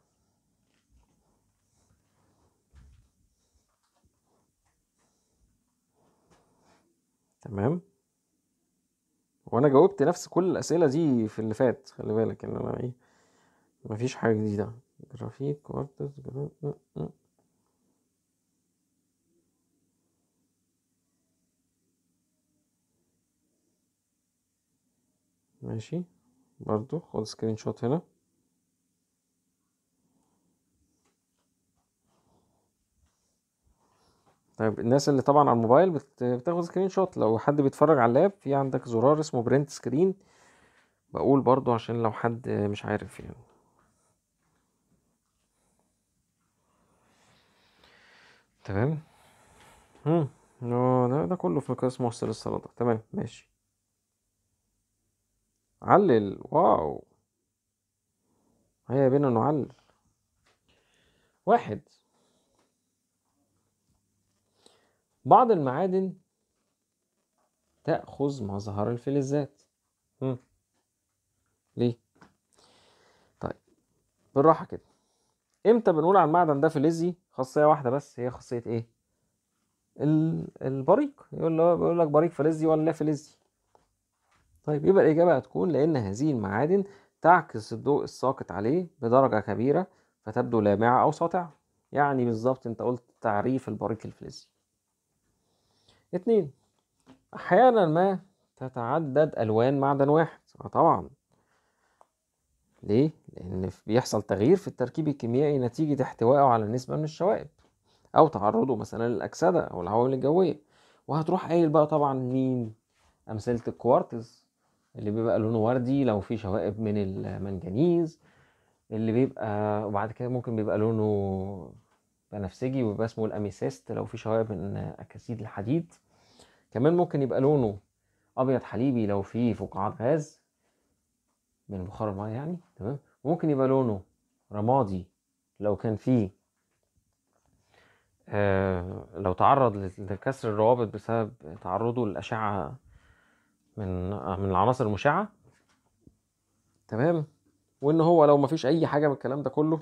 تمام وانا جاوبت نفس كل الاسئله دي في اللي فات خلي بالك ان يعني انا ايه مفيش حاجه جديده جرافيك كوارتز ماشي برضو خد سكرين شوت هنا طيب الناس اللي طبعا على الموبايل بتاخد سكرين شوت لو حد بيتفرج على اللاب في عندك زرار اسمه برنت سكرين بقول برضو عشان لو حد مش عارف يعني تمام ده ده كله في مقياس محصل السلطه تمام ماشي علل واو هيا بينا نعلل واحد بعض المعادن تأخذ مظهر الفلزات مم. ليه؟ طيب بالراحة كده امتى بنقول على المعدن ده فلزي خاصية واحدة بس هي خاصية ايه؟ البريق يقول له بيقول لك بريق فلزي ولا لا فلزي طيب يبقى الإجابة هتكون لأن هذه المعادن تعكس الضوء الساقط عليه بدرجة كبيرة فتبدو لامعة أو ساطعة يعني بالظبط أنت قلت تعريف البريق الفلزي اتنين أحيانا ما تتعدد ألوان معدن واحد آه، طبعا ليه؟ لأن بيحصل تغيير في التركيب الكيميائي نتيجة احتوائه على نسبة من الشوائب أو تعرضه مثلا للأكسدة أو العوامل الجوية وهتروح قايل بقى طبعا مين؟ أمثلة الكوارتز اللي بيبقى لونه وردي لو في شوائب من المنجنيز اللي بيبقى وبعد كده ممكن بيبقى لونه بنفسجي ويبقى اسمه الاميسيست لو في شوائب من اكاسيد الحديد كمان ممكن يبقى لونه ابيض حليبي لو في فقاعات غاز من بخار الماء يعني تمام ممكن يبقى لونه رمادي لو كان فيه آه لو تعرض لكسر الروابط بسبب تعرضه للأشعة من من العناصر المشعة تمام وإن هو لو مفيش أي حاجة من الكلام ده كله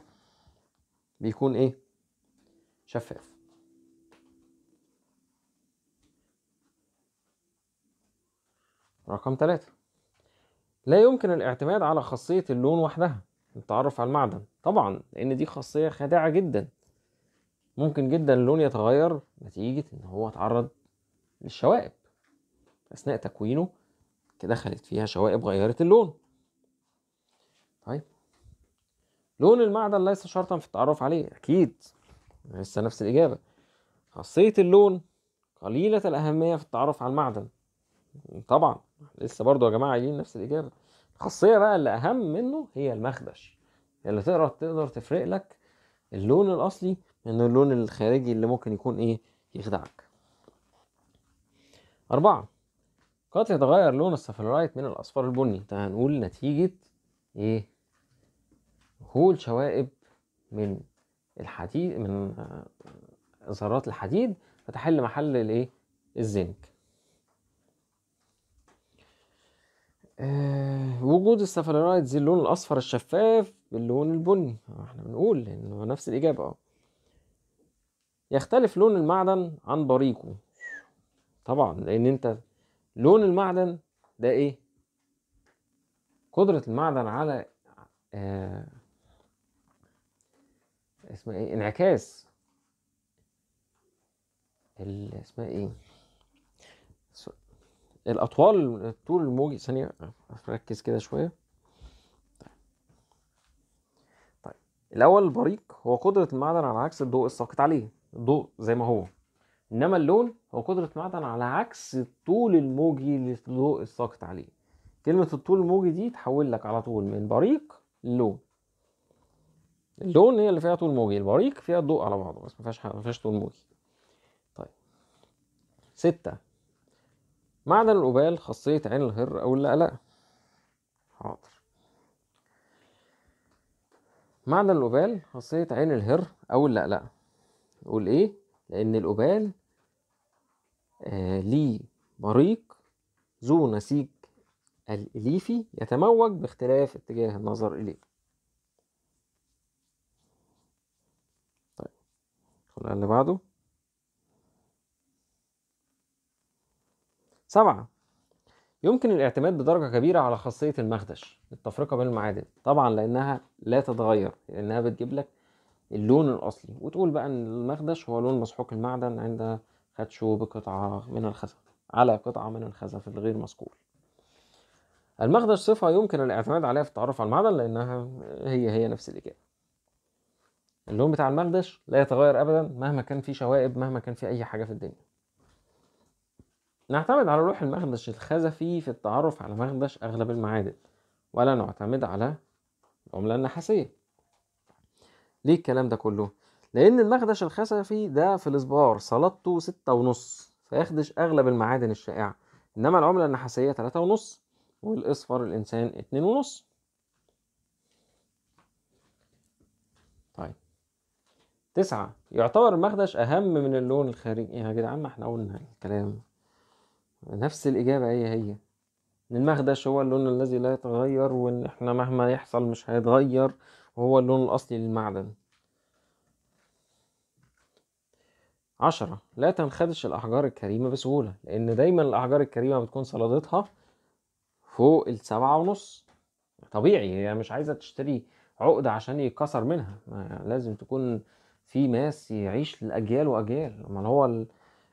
بيكون إيه شفاف رقم ثلاثة لا يمكن الاعتماد على خاصية اللون وحدها التعرف على المعدن طبعا لأن دي خاصية خادعة جدا ممكن جدا اللون يتغير نتيجة إن هو اتعرض للشوائب أثناء تكوينه دخلت فيها شوائب غيرت اللون طيب لون المعدن ليس شرطا في التعرف عليه أكيد لسه نفس الإجابة خاصية اللون قليلة الأهمية في التعرف على المعدن طبعا لسه برضو يا جماعة عايزين نفس الإجابة الخاصية بقى اللي أهم منه هي المخدش اللي تقدر تقدر تفرق لك اللون الأصلي من اللون الخارجي اللي ممكن يكون إيه يخدعك أربعة قد يتغير لون السفلورايت من الأصفر البني ده هنقول نتيجة إيه هول شوائب من الحديد من ذرات آه، الحديد فتحل محل الايه الزنك أه وجود السفاليرايد زي اللون الاصفر الشفاف باللون البني آه، احنا بنقول انه نفس الاجابه اه يختلف لون المعدن عن بريقه طبعا لان انت لون المعدن ده ايه قدره المعدن على آه اسمها ايه انعكاس اسمها ايه الاطوال الطول الموجي ثانيه اركز كده شويه طيب الاول البريق هو قدره المعدن على عكس الضوء الساقط عليه الضوء زي ما هو انما اللون هو قدره معدن على عكس الطول الموجي للضوء الساقط عليه كلمه الطول الموجي دي تحول لك على طول من بريق للون اللون هي اللي فيها طول موجي البريق فيها الضوء على بعضه بس ما فيهاش ما فيهاش طول موجي طيب ستة معدن الأوبال خاصية عين الهر أو اللقلقة حاضر معدن الأوبال خاصية عين الهر أو اللقلقة نقول إيه؟ لأن الأوبال آه ليه بريق ذو نسيج الإليفي يتموج باختلاف اتجاه النظر إليه اللي بعده سبعة يمكن الاعتماد بدرجة كبيرة على خاصية المخدش التفرقة بين المعادن طبعا لأنها لا تتغير لأنها بتجيب لك اللون الأصلي وتقول بقى إن المخدش هو لون مسحوق المعدن عند خدشه بقطعة من الخزف على قطعة من الخزف الغير مسكول المخدش صفة يمكن الاعتماد عليها في التعرف على المعدن لأنها هي هي نفس الإجابة اللون بتاع المخدش لا يتغير ابدا مهما كان في شوائب مهما كان في اي حاجه في الدنيا نعتمد على روح المخدش الخزفي في التعرف على مخدش اغلب المعادن ولا نعتمد على العمله النحاسيه ليه الكلام ده كله لان المخدش الخزفي ده في الاسبار صلاته ستة ونص فيخدش اغلب المعادن الشائعه انما العمله النحاسيه تلاتة ونص والاصفر الانسان اتنين ونص تسعة يعتبر المخدش أهم من اللون الخارجي إيه يا جدعان ما احنا قلنا الكلام نفس الإجابة هي إيه هي إن المخدش هو اللون الذي لا يتغير وإن احنا مهما يحصل مش هيتغير وهو اللون الأصلي للمعدن عشرة لا تنخدش الأحجار الكريمة بسهولة لأن دايما الأحجار الكريمة بتكون صلادتها فوق السبعة ونص طبيعي هي مش عايزة تشتري عقدة عشان يتكسر منها لازم تكون في ماس يعيش لأجيال وأجيال أمال هو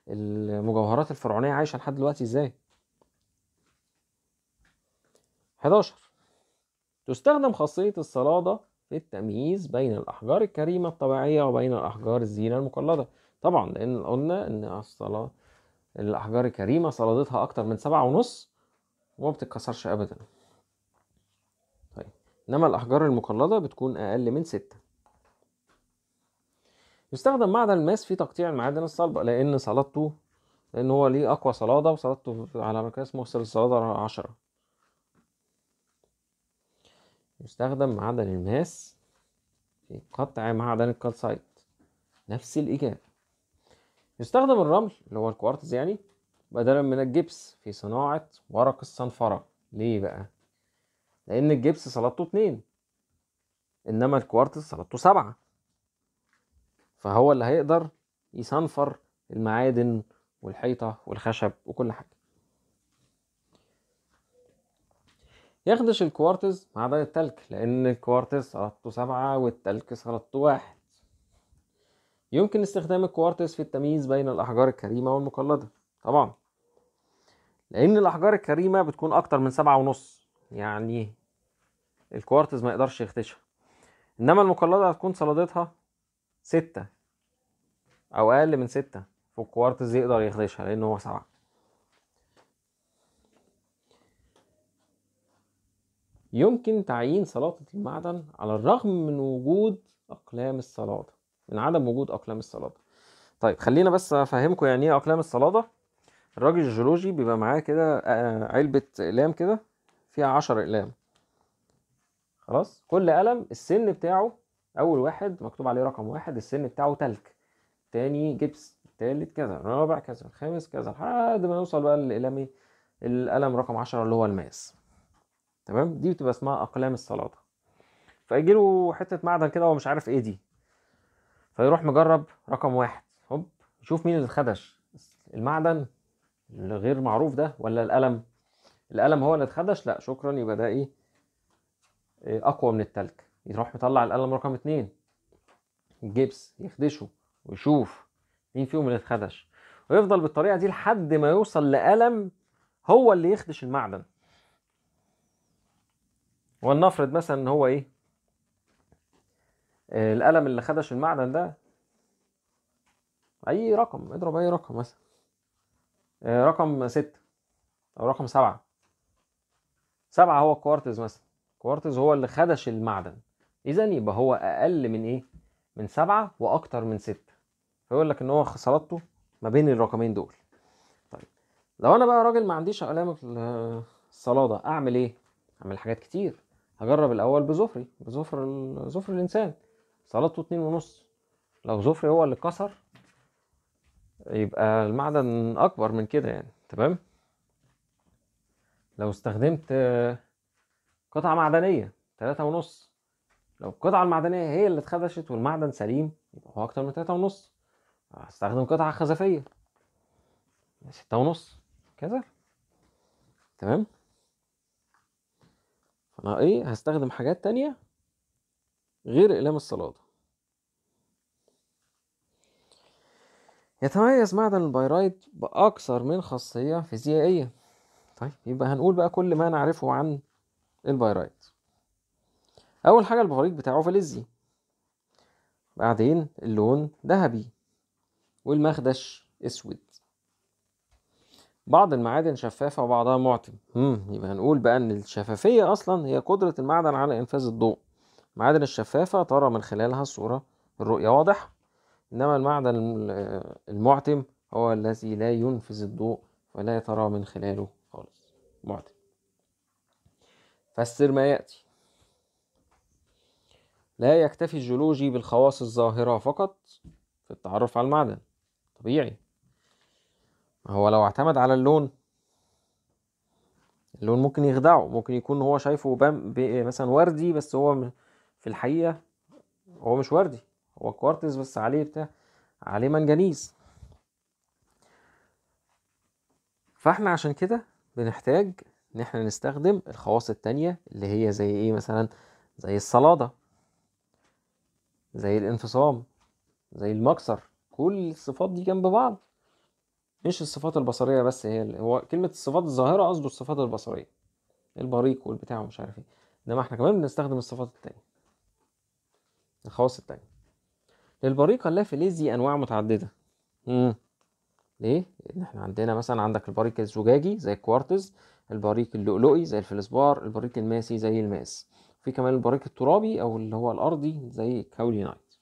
المجوهرات الفرعونية عايشة لحد دلوقتي إزاي؟ 11 تستخدم خاصية الصلادة في التمييز بين الأحجار الكريمة الطبيعية وبين الأحجار الزينة المقلدة طبعا لأن قلنا إن الصلاة الأحجار الكريمة صلادتها أكتر من سبعة ونص وما بتتكسرش أبدا طيب إنما الأحجار المقلدة بتكون أقل من ستة يستخدم معدن الماس في تقطيع المعادن الصلبة لأن صلادته لأن هو ليه أقوى صلادة وصلادته على مقياس موصل الصلادة عشرة يستخدم معدن الماس في قطع معدن الكالسايت نفس الإجابة يستخدم الرمل اللي هو الكوارتز يعني بدلا من الجبس في صناعة ورق الصنفرة ليه بقى؟ لأن الجبس صلادته اتنين إنما الكوارتز صلادته سبعة فهو اللي هيقدر يصنفر المعادن والحيطة والخشب وكل حاجة يخدش الكوارتز معدن التلك لأن الكوارتز صلته سبعة والتلك صلته واحد يمكن استخدام الكوارتز في التمييز بين الأحجار الكريمة والمقلدة طبعا لأن الأحجار الكريمة بتكون أكتر من سبعة ونص يعني الكوارتز ما يقدرش يخدشها إنما المقلدة هتكون صلادتها ستة أو أقل من ستة فالكوارتز يقدر يخدشها لأن هو سبعة يمكن تعيين سلاطة المعدن على الرغم من وجود أقلام الصلادة من عدم وجود أقلام الصلادة طيب خلينا بس أفهمكم يعني إيه أقلام الصلادة الراجل الجيولوجي بيبقى معاه كده آه، علبة أقلام كده فيها عشر أقلام خلاص كل قلم السن بتاعه اول واحد مكتوب عليه رقم واحد السن بتاعه تلك تاني جبس تالت كذا رابع كذا خامس كذا لحد ما نوصل بقى للقلم القلم رقم عشرة اللي هو الماس تمام دي بتبقى اسمها اقلام السلاطه فيجيله حته معدن كده هو مش عارف ايه دي فيروح مجرب رقم واحد هوب يشوف مين اللي اتخدش المعدن الغير معروف ده ولا القلم القلم هو اللي اتخدش لا شكرا يبقى ده ايه, إيه، اقوى من التلك يروح مطلع القلم رقم اتنين الجبس يخدشه ويشوف مين فيهم اللي اتخدش ويفضل بالطريقه دي لحد ما يوصل لقلم هو اللي يخدش المعدن ولنفرض مثلا ان هو ايه القلم اللي خدش المعدن ده اي رقم اضرب اي رقم مثلا رقم ستة او رقم سبعة سبعة هو الكوارتز مثلا الكوارتز هو اللي خدش المعدن اذا يبقى هو اقل من ايه من سبعة واكتر من ستة فيقول لك ان هو خسارته ما بين الرقمين دول طيب لو انا بقى راجل ما عنديش علامة الصلادة اعمل ايه اعمل حاجات كتير هجرب الاول بظفري بظفر ظفر الانسان صلادته اتنين ونص لو ظفري هو اللي اتكسر يبقى المعدن اكبر من كده يعني تمام لو استخدمت قطعة معدنية تلاتة ونص لو القطعة المعدنية هي اللي اتخدشت والمعدن سليم يبقى هو أكتر من تلاتة ونص هستخدم قطعة خزفية ستة ونص كذا تمام أنا إيه هستخدم حاجات تانية غير أقلام الصلادة يتميز معدن البيرايت بأكثر من خاصية فيزيائية طيب يبقى هنقول بقى كل ما نعرفه عن البيرايت اول حاجه البطريق بتاعه فلزي بعدين اللون ذهبي والمخدش اسود بعض المعادن شفافه وبعضها معتم امم يبقى هنقول بقى ان الشفافيه اصلا هي قدره المعدن على انفاذ الضوء المعادن الشفافه ترى من خلالها الصوره الرؤيه واضحه انما المعدن المعتم هو الذي لا ينفذ الضوء ولا ترى من خلاله خالص معتم فسر ما ياتي لا يكتفي الجيولوجي بالخواص الظاهرة فقط في التعرف على المعدن طبيعي هو لو اعتمد على اللون اللون ممكن يخدعه ممكن يكون هو شايفه مثلا وردي بس هو في الحقيقة هو مش وردي هو كوارتز بس عليه بتاع عليه منجنيز فاحنا عشان كده بنحتاج ان احنا نستخدم الخواص التانية اللي هي زي ايه مثلا زي الصلادة زي الانفصام زي المكسر كل الصفات دي جنب بعض مش الصفات البصريه بس هي هو كلمه الصفات الظاهره قصده الصفات البصريه البريق والبتاع ومش عارف ايه انما احنا كمان بنستخدم الصفات التانية الخواص التانية للبريق ليزي انواع متعدده امم ليه لان احنا عندنا مثلا عندك البريق الزجاجي زي الكوارتز البريق اللؤلؤي زي الفلسبار البريق الماسي زي الماس في كمان البريق الترابي أو اللي هو الأرضي زي الكاولينايت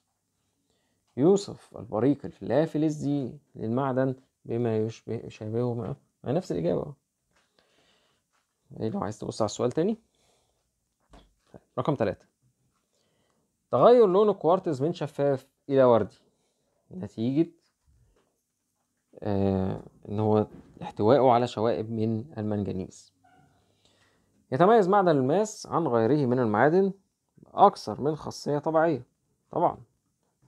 يوصف البريق الفلافلزي للمعدن بما يشبه يشابهه مع نفس الإجابة إيه، لو عايز تبص على السؤال تاني رقم ثلاثة تغير لون الكوارتز من شفاف إلى وردي نتيجة آه إن هو احتوائه على شوائب من المنجنيز يتميز معدن الماس عن غيره من المعادن أكثر من خاصية طبيعية طبعا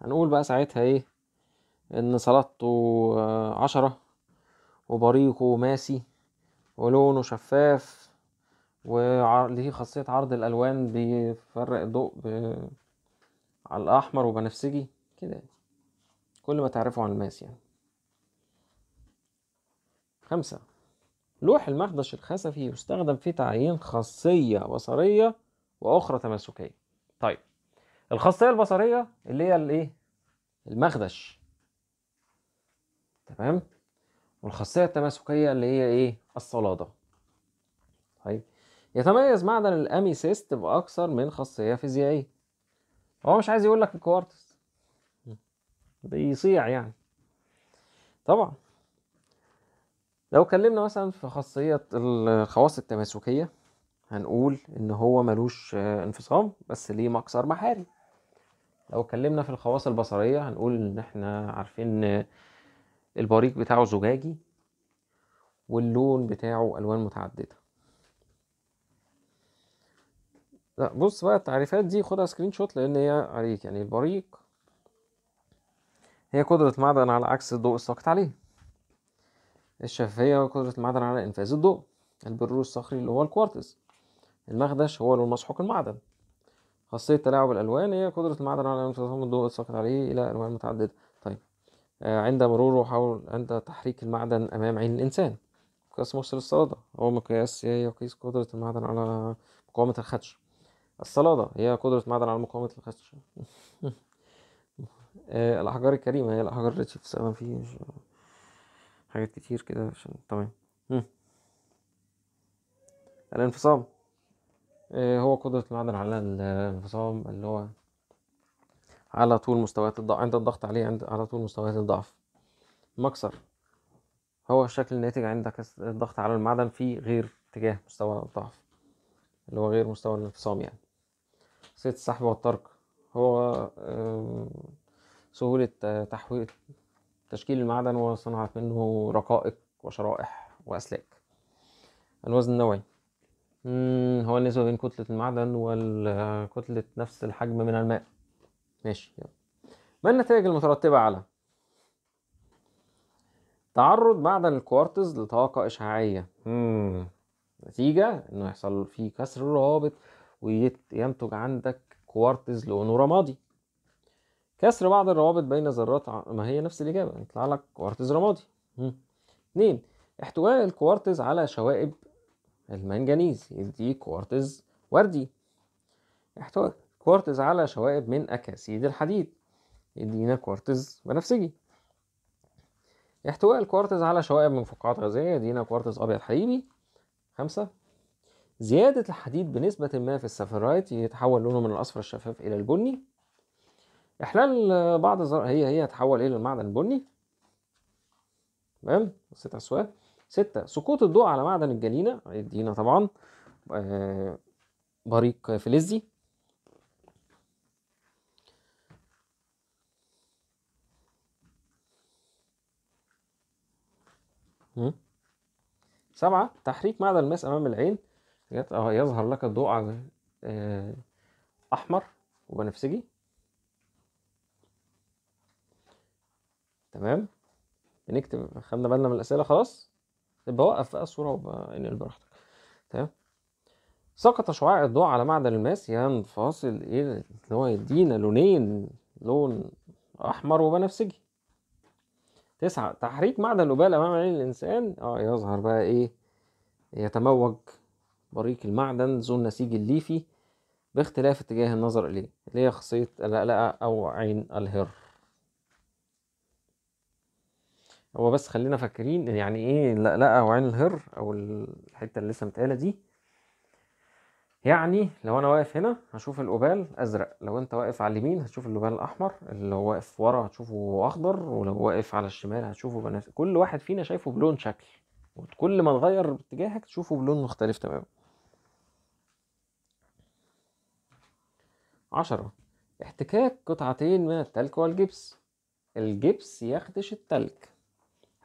هنقول بقى ساعتها إيه إن صلاتته آه، عشرة وبريقه ماسي ولونه شفاف وله خاصية عرض الألوان بيفرق الضوء ب... على الأحمر وبنفسجي كده يعني. كل ما تعرفه عن الماس يعني خمسة لوح المخدش الخسفي يستخدم في تعيين خاصية بصرية وأخرى تماسكية طيب الخاصية البصرية اللي هي الايه المخدش تمام والخاصية التماسكية اللي هي ايه الصلادة طيب يتميز معدن الاميسيست بأكثر من خاصية فيزيائية هو مش عايز يقول لك الكوارتز بيصيع يعني طبعا لو اتكلمنا مثلا في خاصية الخواص التماسكية هنقول ان هو ملوش آه، انفصام بس ليه مكسر محاري لو اتكلمنا في الخواص البصرية هنقول ان احنا عارفين البريق بتاعه زجاجي واللون بتاعه الوان متعددة لا بص بقى التعريفات دي خدها سكرين شوت لان هي عليك يعني البريق هي قدرة معدن على عكس الضوء الساقط عليه الشفافية وقدرة المعدن على إنفاذ الضوء البرور الصخري اللي هو الكوارتز المخدش هو لون مسحوق المعدن خاصية تلاعب الألوان هي قدرة المعدن على إنفاذ الضوء الساقط عليه إلى ألوان متعددة طيب آه، عند مروره حول عند تحريك المعدن أمام عين الإنسان مقياس مرسل الصلادة هو مقياس يقيس قدرة المعدن على مقاومة الخدش الصلادة هي قدرة المعدن على مقاومة الخدش آه، الأحجار الكريمة هي الأحجار التي تستخدم في حاجات كتير كده عشان تمام الانفصام آه، هو قدرة المعدن على الانفصام اللي هو على طول مستويات الضعف عند الضغط عليه عند على طول مستويات الضعف مكسر هو الشكل الناتج عندك الضغط على المعدن في غير اتجاه مستوى الضعف اللي هو غير مستوى الانفصام يعني سيت السحب والطرق هو سهولة تحويل تشكيل المعدن وصنعت منه رقائق وشرائح وأسلاك الوزن النوعي هو النسبة بين كتلة المعدن وكتلة نفس الحجم من الماء ماشي ما النتائج المترتبة على تعرض معدن الكوارتز لطاقة إشعاعية نتيجة إنه يحصل فيه كسر الروابط وينتج عندك كوارتز لونه رمادي كسر بعض الروابط بين ذرات ما هي نفس الإجابة يطلع لك كوارتز رمادي اتنين احتواء الكوارتز على شوائب المنجنيز يدي كوارتز وردي احتواء كوارتز على شوائب من أكاسيد الحديد يدينا كوارتز بنفسجي احتواء الكوارتز على شوائب من فقاعات غازية يدينا كوارتز أبيض حليبي خمسة زيادة الحديد بنسبة ما في السفرايت يتحول لونه من الأصفر الشفاف إلى البني احلال آه، بعض الزر... هي هي تحول ايه للمعدن البني تمام بصيت على السؤال ستة سقوط الضوء على معدن الجنينة يدينا طبعا آه، بريق فلزي سبعة تحريك معدن الماس أمام العين آه، يظهر لك الضوء أحمر وبنفسجي تمام بنكتب خدنا بالنا من الاسئله خلاص يبقى وقف بقى الصوره وانقل براحتك تمام سقط شعاع الضوء على معدن الماس ينفصل ايه اللي هو يدينا لونين لون احمر وبنفسجي تسعة تحريك معدن الأبال أمام عين الإنسان اه يظهر بقى ايه يتموج بريق المعدن ذو النسيج الليفي باختلاف اتجاه النظر إليه اللي هي خاصية الألأة أو عين الهر هو بس خلينا فاكرين يعني ايه اللقلقه وعين الهر او الحته اللي لسه متقاله دي يعني لو انا واقف هنا هشوف القبال ازرق لو انت واقف على اليمين هتشوف الاوبال الاحمر اللي هو واقف ورا هتشوفه اخضر ولو واقف على الشمال هتشوفه بنفسجي كل واحد فينا شايفه بلون شكل وكل ما تغير اتجاهك تشوفه بلون مختلف تماما عشرة احتكاك قطعتين من التلك والجبس الجبس يخدش التلك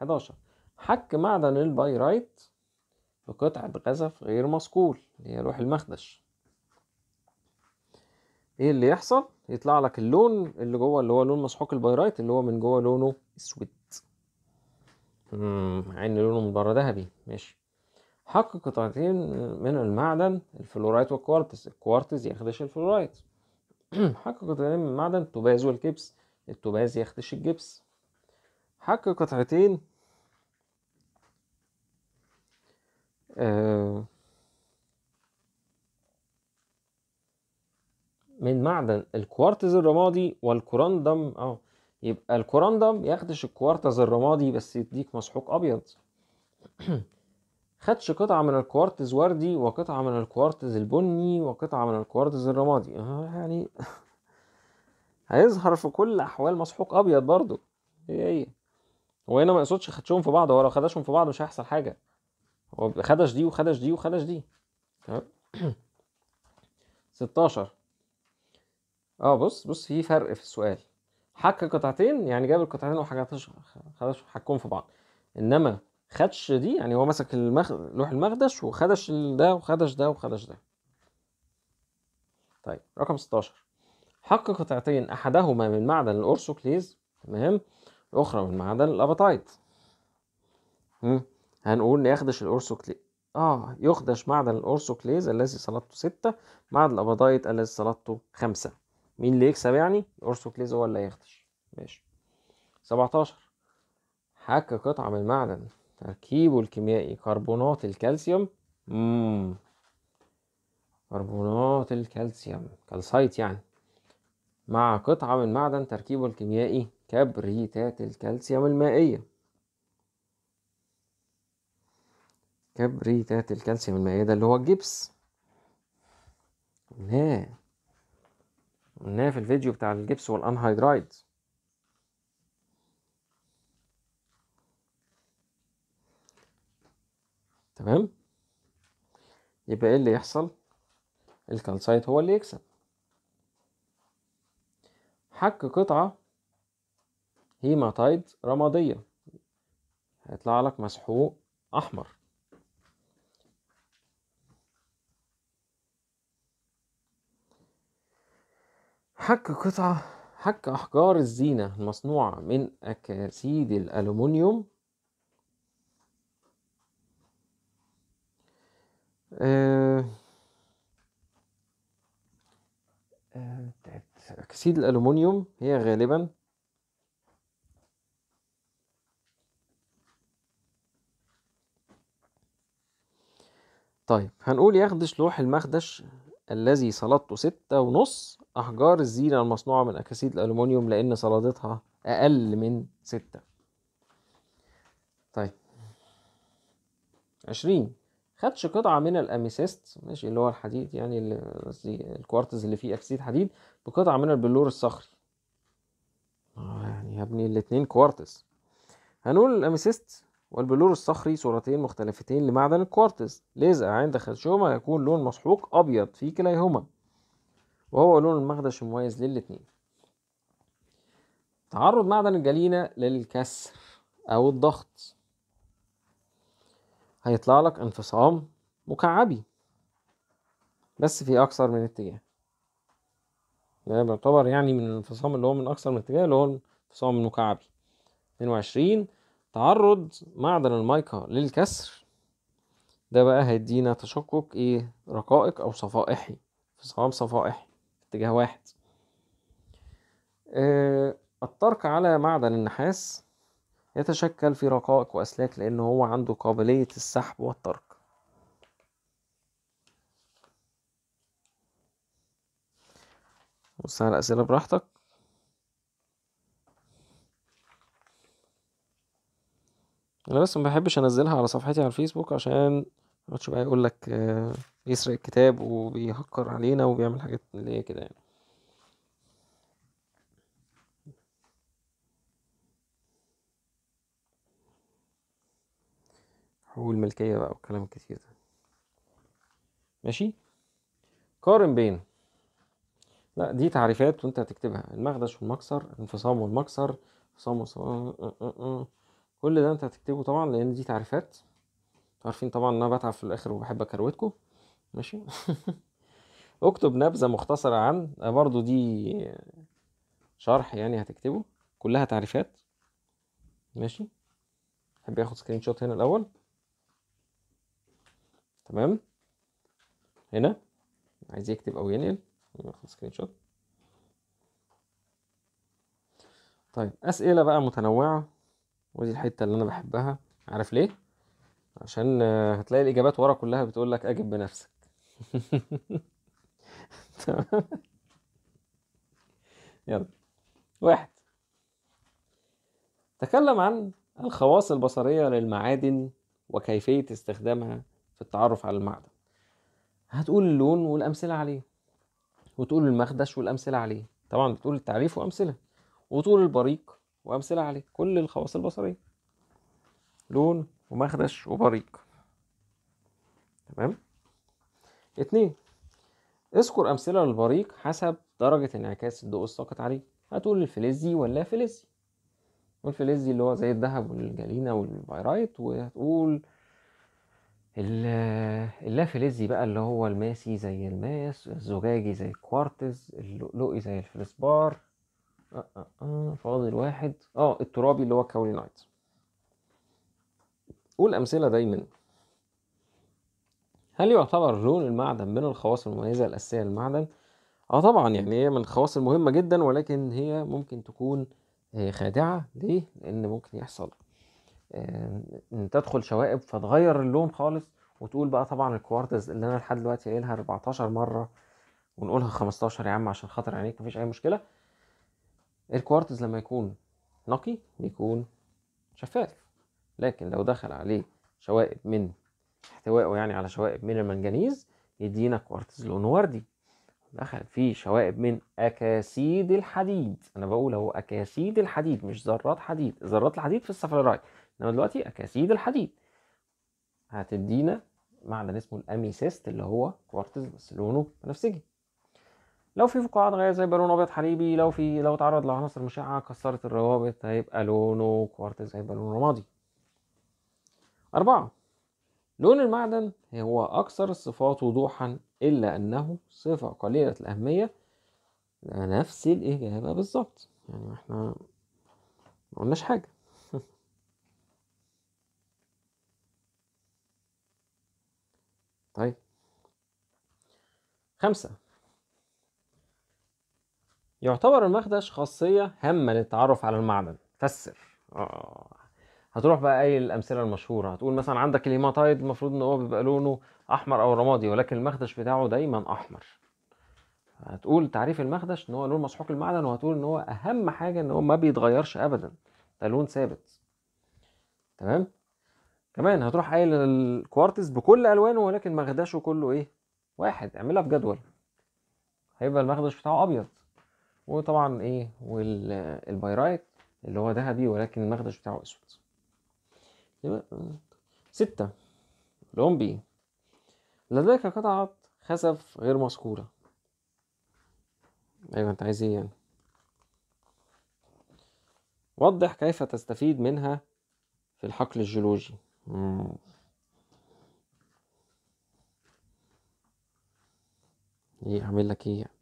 11 حك معدن البايرايت بقطعة غزف غير مصقول اللي هي لوح المخدش ايه اللي يحصل يطلع لك اللون اللي جوه اللي هو لون مسحوق البايرايت اللي هو من جوه لونه اسود مع ان لونه بره ذهبي ماشي حق قطعتين من المعدن الفلورايت والكوارتز الكوارتز يخدش الفلورايت حق قطعتين من المعدن التوباز والجبس التوباز يخدش الجبس حق قطعتين آه، من معدن الكوارتز الرمادي والكوراندم اه يبقى الكوراندم ياخدش الكوارتز الرمادي بس يديك مسحوق ابيض خدش قطعة من الكوارتز وردي وقطعة من الكوارتز البني وقطعة من الكوارتز الرمادي آه يعني هيظهر في كل احوال مسحوق ابيض برضو هي إيه، إيه. هي وهنا ما يقصدش خدشهم في بعض هو لو خدشهم في بعض مش هيحصل حاجه هو خدش دي وخدش دي وخدش دي تمام 16 اه بص بص في فرق في السؤال حك قطعتين يعني جاب القطعتين وحكتش خدش حكهم في بعض انما خدش دي يعني هو مسك المخ... لوح المخدش وخدش ده وخدش ده وخدش ده طيب رقم 16 حق قطعتين احدهما من معدن الاورسوكليز تمام الاخرى من معدن الابطايت هنقول ناخدش الأورثوكليز آه يخدش معدن الأورثوكليز الذي صلبته ستة معدن الأبضايت الذي صلبته خمسة مين اللي يكسب يعني الأورثوكليز هو اللي هيخدش ماشي 17 حك قطعة من معدن تركيبه الكيميائي كربونات الكالسيوم مم. كربونات الكالسيوم كالسايت يعني مع قطعة من معدن تركيبه الكيميائي كبريتات الكالسيوم المائية كبريتات الكالسيوم ده اللي هو الجبس قلناه قلناه في الفيديو بتاع الجبس والانهيدرايد تمام يبقى ايه اللي يحصل الكالسايت هو اللي يكسب حك قطعة هيماتايد رمادية هيطلع لك مسحوق أحمر حك قطعة حك أحجار الزينة المصنوعة من أكاسيد الألومنيوم آه، آه، أكاسيد أكسيد الألومنيوم هي غالبا طيب هنقول يخدش لوح المخدش الذي صلدته ستة ونص أحجار الزينة المصنوعة من أكاسيد الألومنيوم لأن صلادتها أقل من ستة طيب عشرين خدش قطعة من الأميسيست ماشي اللي هو الحديد يعني قصدي الكوارتز اللي فيه أكسيد حديد بقطعة من البلور الصخري آه يعني يا ابني الاتنين كوارتز هنقول الأميسيست والبلور الصخري صورتين مختلفتين لمعدن الكوارتز لذا عند خدشهما يكون لون مسحوق أبيض في كليهما وهو لون المخدش المميز للاتنين تعرض معدن الجلينة للكسر أو الضغط هيطلع لك انفصام مكعبي بس في أكثر من اتجاه ده يعتبر بيعتبر يعني من الانفصام اللي هو من أكثر من اتجاه اللي هو الانفصام المكعبي 22 تعرض معدن المايكا للكسر ده بقى هيدينا تشقق ايه رقائق أو صفائحي انفصام صفائحي اتجاه واحد آه، الطرق على معدن النحاس يتشكل في رقائق وأسلاك لأن هو عنده قابلية السحب والطرق بص على الأسئلة براحتك أنا بس مبحبش أنزلها على صفحتي على الفيسبوك عشان ماتش بقى يقول لك بيسرق آه، الكتاب وبيهكر علينا وبيعمل حاجات اللي هي كده يعني حقوق الملكية بقى والكلام الكتير ده ماشي قارن بين لا دي تعريفات وانت هتكتبها المخدش والمكسر الانفصام والمكسر انفصام والص... آه، آه، كل ده انت هتكتبه طبعا لان دي تعريفات انتوا عارفين طبعا ان انا بتعب في الاخر وبحب اكروتكم ماشي اكتب نبذه مختصره عن برضو دي شرح يعني هتكتبه كلها تعريفات ماشي احب ياخد سكرين شوت هنا الاول تمام هنا عايز يكتب او ينقل ياخد سكرين شوت طيب اسئله بقى متنوعه ودي الحته اللي انا بحبها عارف ليه عشان هتلاقي الإجابات ورا كلها بتقول لك أجب بنفسك تمام يلا واحد تكلم عن الخواص البصرية للمعادن وكيفية استخدامها في التعرف على المعدن هتقول اللون والأمثلة عليه وتقول المخدش والأمثلة عليه طبعا بتقول التعريف وأمثلة وتقول البريق وأمثلة عليه كل الخواص البصرية لون ومخدش وبريق تمام اتنين اذكر امثله للبريق حسب درجه انعكاس الضوء الساقط عليه هتقول الفلزي ولا فلزي والفلزي اللي هو زي الذهب والجالينا والبايرايت وهتقول اللا فلزي بقى اللي هو الماسي زي الماس الزجاجي زي الكوارتز اللؤلؤي زي الفلسبار آه آه آه فاضل واحد اه الترابي اللي هو الكاولينايت قول امثله دايما هل يعتبر لون المعدن من الخواص المميزة الأساسية للمعدن؟ اه طبعا يعني هي من الخواص المهمة جدا ولكن هي ممكن تكون آه، خادعة ليه؟ لأن ممكن يحصل آه، إن تدخل شوائب فتغير اللون خالص وتقول بقى طبعا الكوارتز اللي أنا لحد دلوقتي قايلها 14 مرة ونقولها 15 يا عم عشان خاطر عينيك مفيش أي مشكلة الكوارتز لما يكون نقي بيكون شفاف لكن لو دخل عليه شوائب من احتوائه يعني على شوائب من المنجنيز يدينا كوارتز لونه وردي دخل فيه شوائب من اكاسيد الحديد انا بقول اهو اكاسيد الحديد مش ذرات حديد ذرات الحديد في السفلورايد انما دلوقتي اكاسيد الحديد هتدينا معدن اسمه الاميسيست اللي هو كوارتز بس لونه بنفسجي لو في فقاعات غازيه زي بالون ابيض حليبي لو في لو اتعرض لعناصر مشعه كسرت الروابط هيبقى لونه كوارتز هيبقى لونه رمادي أربعة لون المعدن هو أكثر الصفات وضوحا إلا أنه صفة قليلة الأهمية نفس الإجابة بالظبط يعني احنا ما قلناش حاجة طيب خمسة يعتبر المخدش خاصية هامة للتعرف على المعدن فسر آه. هتروح بقى قايل الامثله المشهوره هتقول مثلا عندك الهيماتايد المفروض ان هو بيبقى لونه احمر او رمادي ولكن المخدش بتاعه دايما احمر هتقول تعريف المخدش ان هو لون مسحوق المعدن وهتقول ان هو اهم حاجه ان هو ما بيتغيرش ابدا ده لون ثابت تمام كمان هتروح قايل الكوارتز بكل الوانه ولكن مخدشه كله ايه واحد اعملها في جدول هيبقى المخدش بتاعه ابيض وطبعا ايه والبيرايت اللي هو ذهبي ولكن المخدش بتاعه اسود ستة لومبي لديك قطعة خزف غير مذكورة أيوة أنت عايز إيه يعني وضح كيف تستفيد منها في الحقل الجيولوجي ايه اعمل لك ايه يعني؟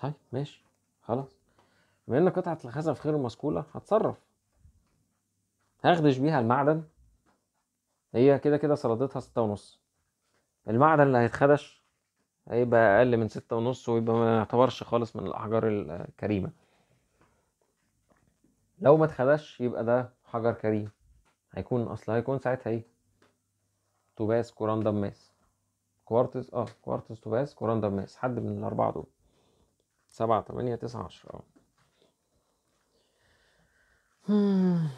طيب ماشي خلاص بما ان قطعه الخزف غير مسكوله هتصرف هخدش بيها المعدن هي كده كده سرادتها ستة ونص المعدن اللي هيتخدش هيبقى أقل من ستة ونص ويبقى ما يعتبرش خالص من الأحجار الكريمة لو ما اتخدش يبقى ده حجر كريم هيكون أصل هيكون ساعتها ايه توباس كوران دماس كوارتز اه كوارتز توباس كوران دماس حد من الأربعة دول سبعة تمانية تسعة عشرة اه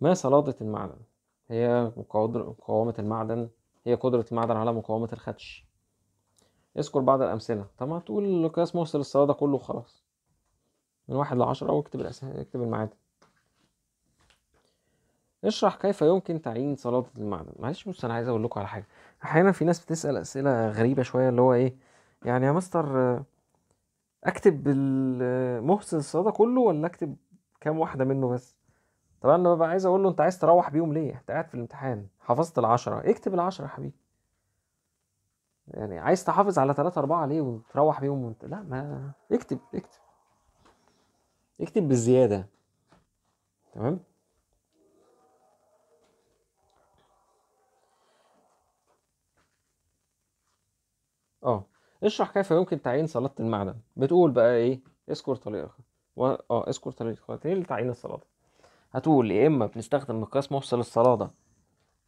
ما صلادة المعدن هي مقاومة المعدن هي قدرة المعدن على مقاومة الخدش اذكر بعض الأمثلة طب ما تقول قياس موصل الصلادة كله خلاص من واحد لعشرة واكتب الأسئلة اكتب المعادن اشرح كيف يمكن تعيين صلادة المعدن معلش بص أنا عايز أقول لكم على حاجة أحيانا في ناس بتسأل أسئلة غريبة شوية اللي هو إيه يعني يا مستر أكتب محسن الصلادة كله ولا أكتب كام واحدة منه بس طبعا انا ببقى عايز اقول له انت عايز تروح بيهم ليه انت قاعد في الامتحان حفظت العشرة اكتب العشرة يا حبيبي يعني عايز تحافظ على ثلاثة أربعة ليه وتروح بيهم وانت لا ما اكتب اكتب اكتب بالزيادة تمام اه اشرح كيف يمكن تعيين صلاة المعدن بتقول بقى ايه اذكر طريقة و... اه اذكر طريقتين إيه لتعيين الصلاة هتقول يا اما بنستخدم مقياس محصل الصلاده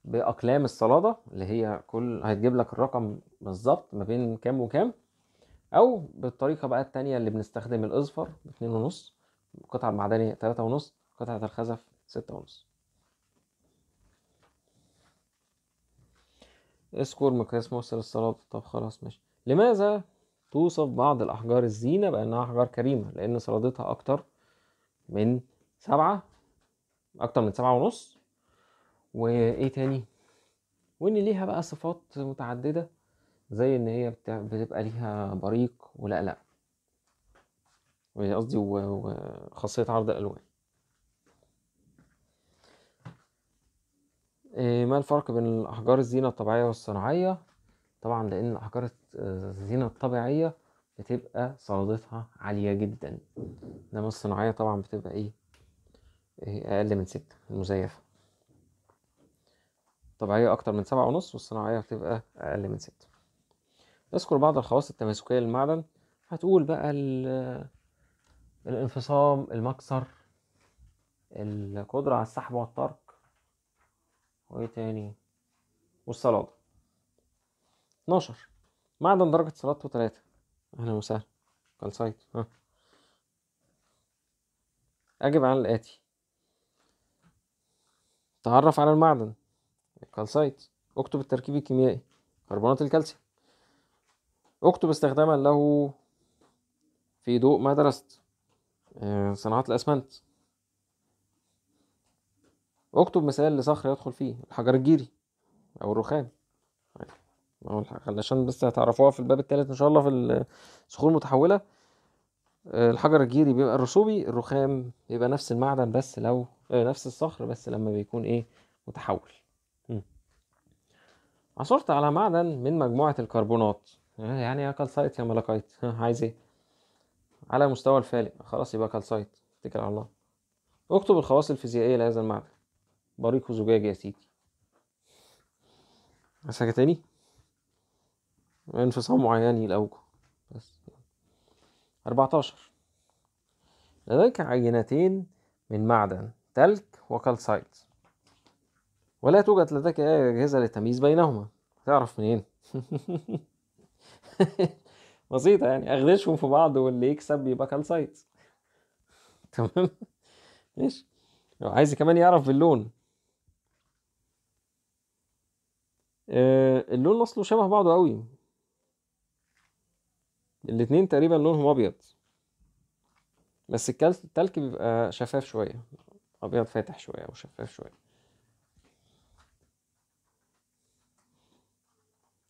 باقلام الصلاده اللي هي كل هتجيب لك الرقم بالظبط ما بين كام وكام او بالطريقه بقى التانية اللي بنستخدم الاصفر باتنين ونص القطعه المعدنيه تلاتة ونص قطعه الخزف ستة ونص اذكر مقياس محصل الصلاده طب خلاص ماشي لماذا توصف بعض الأحجار الزينة بأنها أحجار كريمة لأن صلادتها أكتر من سبعة اكتر من سبعة ونص وايه تاني وان ليها بقى صفات متعدده زي ان هي بتبقى ليها بريق ولا لا يعني قصدي وخاصيه عرض الالوان إيه، ما الفرق بين احجار الزينه الطبيعيه والصناعيه طبعا لان احجار الزينه الطبيعيه بتبقى صلادتها عاليه جدا انما الصناعيه طبعا بتبقى ايه إيه، أقل من ستة المزيفة الطبيعية أكتر من سبعة ونص والصناعية هتبقى أقل من ستة نذكر بعض الخواص التماسكية للمعدن هتقول بقى الانفصام المكسر القدرة على السحب والترك وإيه تاني والصلادة اتناشر معدن درجة صلادته تلاتة أهلا وسهلا كالسايت ها أجب عن الآتي تعرف على المعدن الكالسايت اكتب التركيب الكيميائي كربونات الكالسيوم اكتب استخداما له في ضوء ما درست آه، صناعات الأسمنت اكتب مثال لصخر يدخل فيه الحجر الجيري أو الرخام علشان بس هتعرفوها في الباب التالت إن شاء الله في الصخور المتحولة آه، الحجر الجيري بيبقى الرسوبي الرخام بيبقى نفس المعدن بس لو آه، نفس الصخر بس لما بيكون ايه متحول عثرت على معدن من مجموعة الكربونات آه، يعني يا كالسايت يا ملاكايت عايز ايه على مستوى الفالق خلاص يبقى كالسايت اتكل على الله اكتب الخواص الفيزيائية لهذا المعدن بريق زجاجي يا سيدي تاني انفصام معيني الأوجه بس أربعتاشر لديك عينتين من معدن تلج وكالسايت ولا توجد لديك أي أجهزة للتمييز بينهما تعرف منين؟ بسيطة يعني أغرشهم في بعض واللي يكسب يبقى كالسايت تمام؟ ماشي لو عايز كمان يعرف باللون آه، اللون اصله شبه بعضه قوي الاتنين تقريبا لونهم ابيض بس التلك بيبقى شفاف شويه ابيض فاتح شويه او شفاف شويه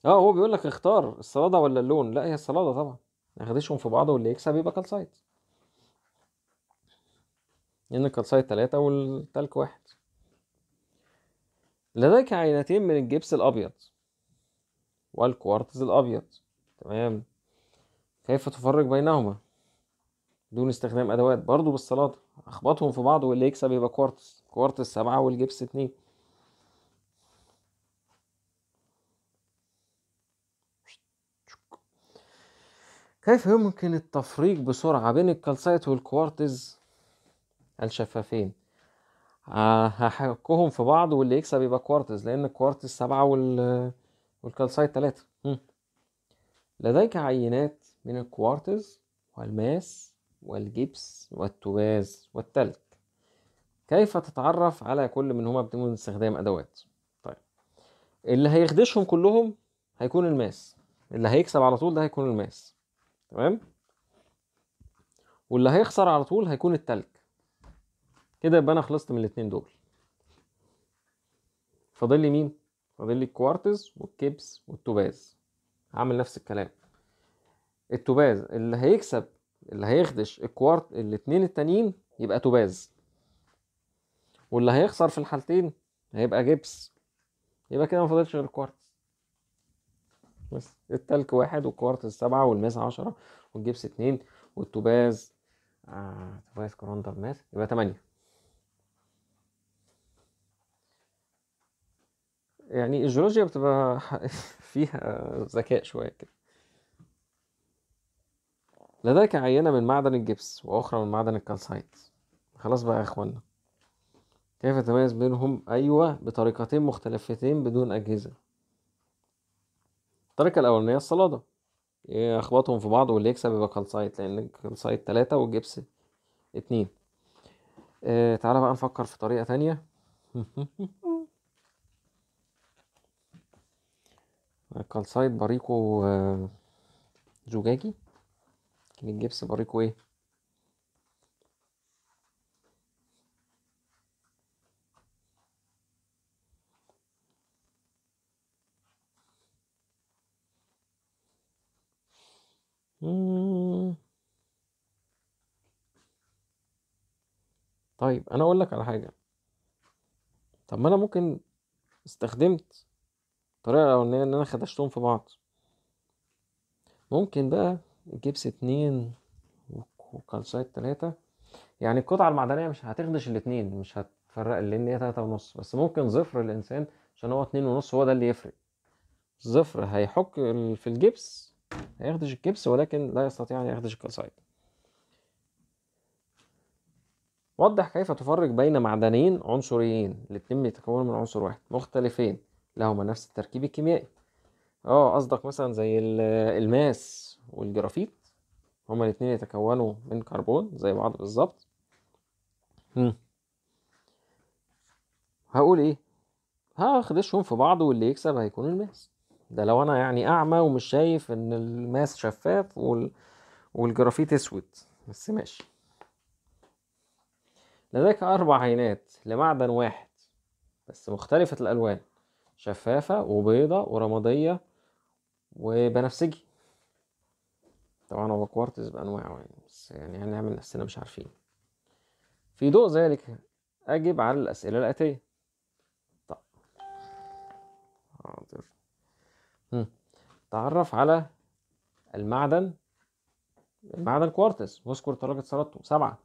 اه هو بيقول لك اختار الصلاده ولا اللون لا هي الصلاده طبعا اخدشهم في بعض واللي يكسب يبقى كالسايت لان الكالسايت ثلاثة والتلك واحد لديك عينتين من الجبس الابيض والكوارتز الابيض تمام كيف تفرق بينهما دون استخدام ادوات برضو بالصلاه اخبطهم في بعض واللي يكسب يبقى كوارتز كوارتز سبعة والجبس اتنين كيف يمكن التفريق بسرعة بين الكالسايت والكوارتز الشفافين آه، هحكهم في بعض واللي يكسب يبقى كوارتز لأن الكوارتز سبعة وال... والكالسايت ثلاثة لديك عينات من الكوارتز والماس والجبس والتوباز والتلج كيف تتعرف على كل منهما بدون استخدام أدوات طيب اللي هيخدشهم كلهم هيكون الماس اللي هيكسب على طول ده هيكون الماس تمام واللي هيخسر على طول هيكون التلج كده يبقى انا خلصت من الاتنين دول فاضل لي مين فاضل لي الكوارتز والكبس والتوباز هعمل نفس الكلام التوباز اللي هيكسب اللي هيخدش الكوارت الاتنين التانيين يبقى توباز واللي هيخسر في الحالتين هيبقى جبس يبقى كده ما فاضلش غير الكوارت بس التلك واحد والكوارتز سبعة والماس عشرة والجبس اتنين والتوباز آه توباز كروندر ماس يبقى تمانية يعني الجيولوجيا بتبقى فيها ذكاء شوية كده لديك عينة من معدن الجبس وأخرى من معدن الكالسايت خلاص بقى يا إخوانا كيف تميز بينهم أيوة بطريقتين مختلفتين بدون أجهزة الطريقة الأولانية الصلادة يخبطهم في بعض واللي يكسب يبقى كالسايت لأن الكالسايت تلاتة والجبس اتنين آه تعالى بقى نفكر في طريقة تانية الكالسايت بريقه آه زجاجي الجبس بريقه ايه طيب انا اقول لك على حاجه طب ما انا ممكن استخدمت الطريقه الاولانيه ان انا خدشتهم في بعض ممكن بقى جبس اتنين وكالسايت تلاتة يعني القطعة المعدنية مش هتخدش الاتنين مش هتفرق لأن هي تلاتة ونص بس ممكن ظفر الإنسان عشان هو اتنين ونص هو ده اللي يفرق ظفر هيحك في الجبس هيخدش الجبس ولكن لا يستطيع أن يخدش الكالسايت وضح كيف تفرق بين معدنين عنصريين الاتنين بيتكونوا من عنصر واحد مختلفين لهما نفس التركيب الكيميائي اه قصدك مثلا زي الماس والجرافيت هما الاتنين يتكونوا من كربون زي بعض بالظبط هقول ايه هاخدشهم في بعض واللي يكسب هيكون الماس ده لو انا يعني اعمى ومش شايف ان الماس شفاف وال... والجرافيت اسود بس ماشي لديك اربع عينات لمعدن واحد بس مختلفة الالوان شفافة وبيضة ورمادية وبنفسجي طبعا هو كوارتز بانواعه يعني بس يعني هنعمل نفسنا مش عارفين في ضوء ذلك اجب على الاسئله الاتيه طب حاضر تعرف على المعدن المعدن كوارتز واذكر درجه صلادته سبعة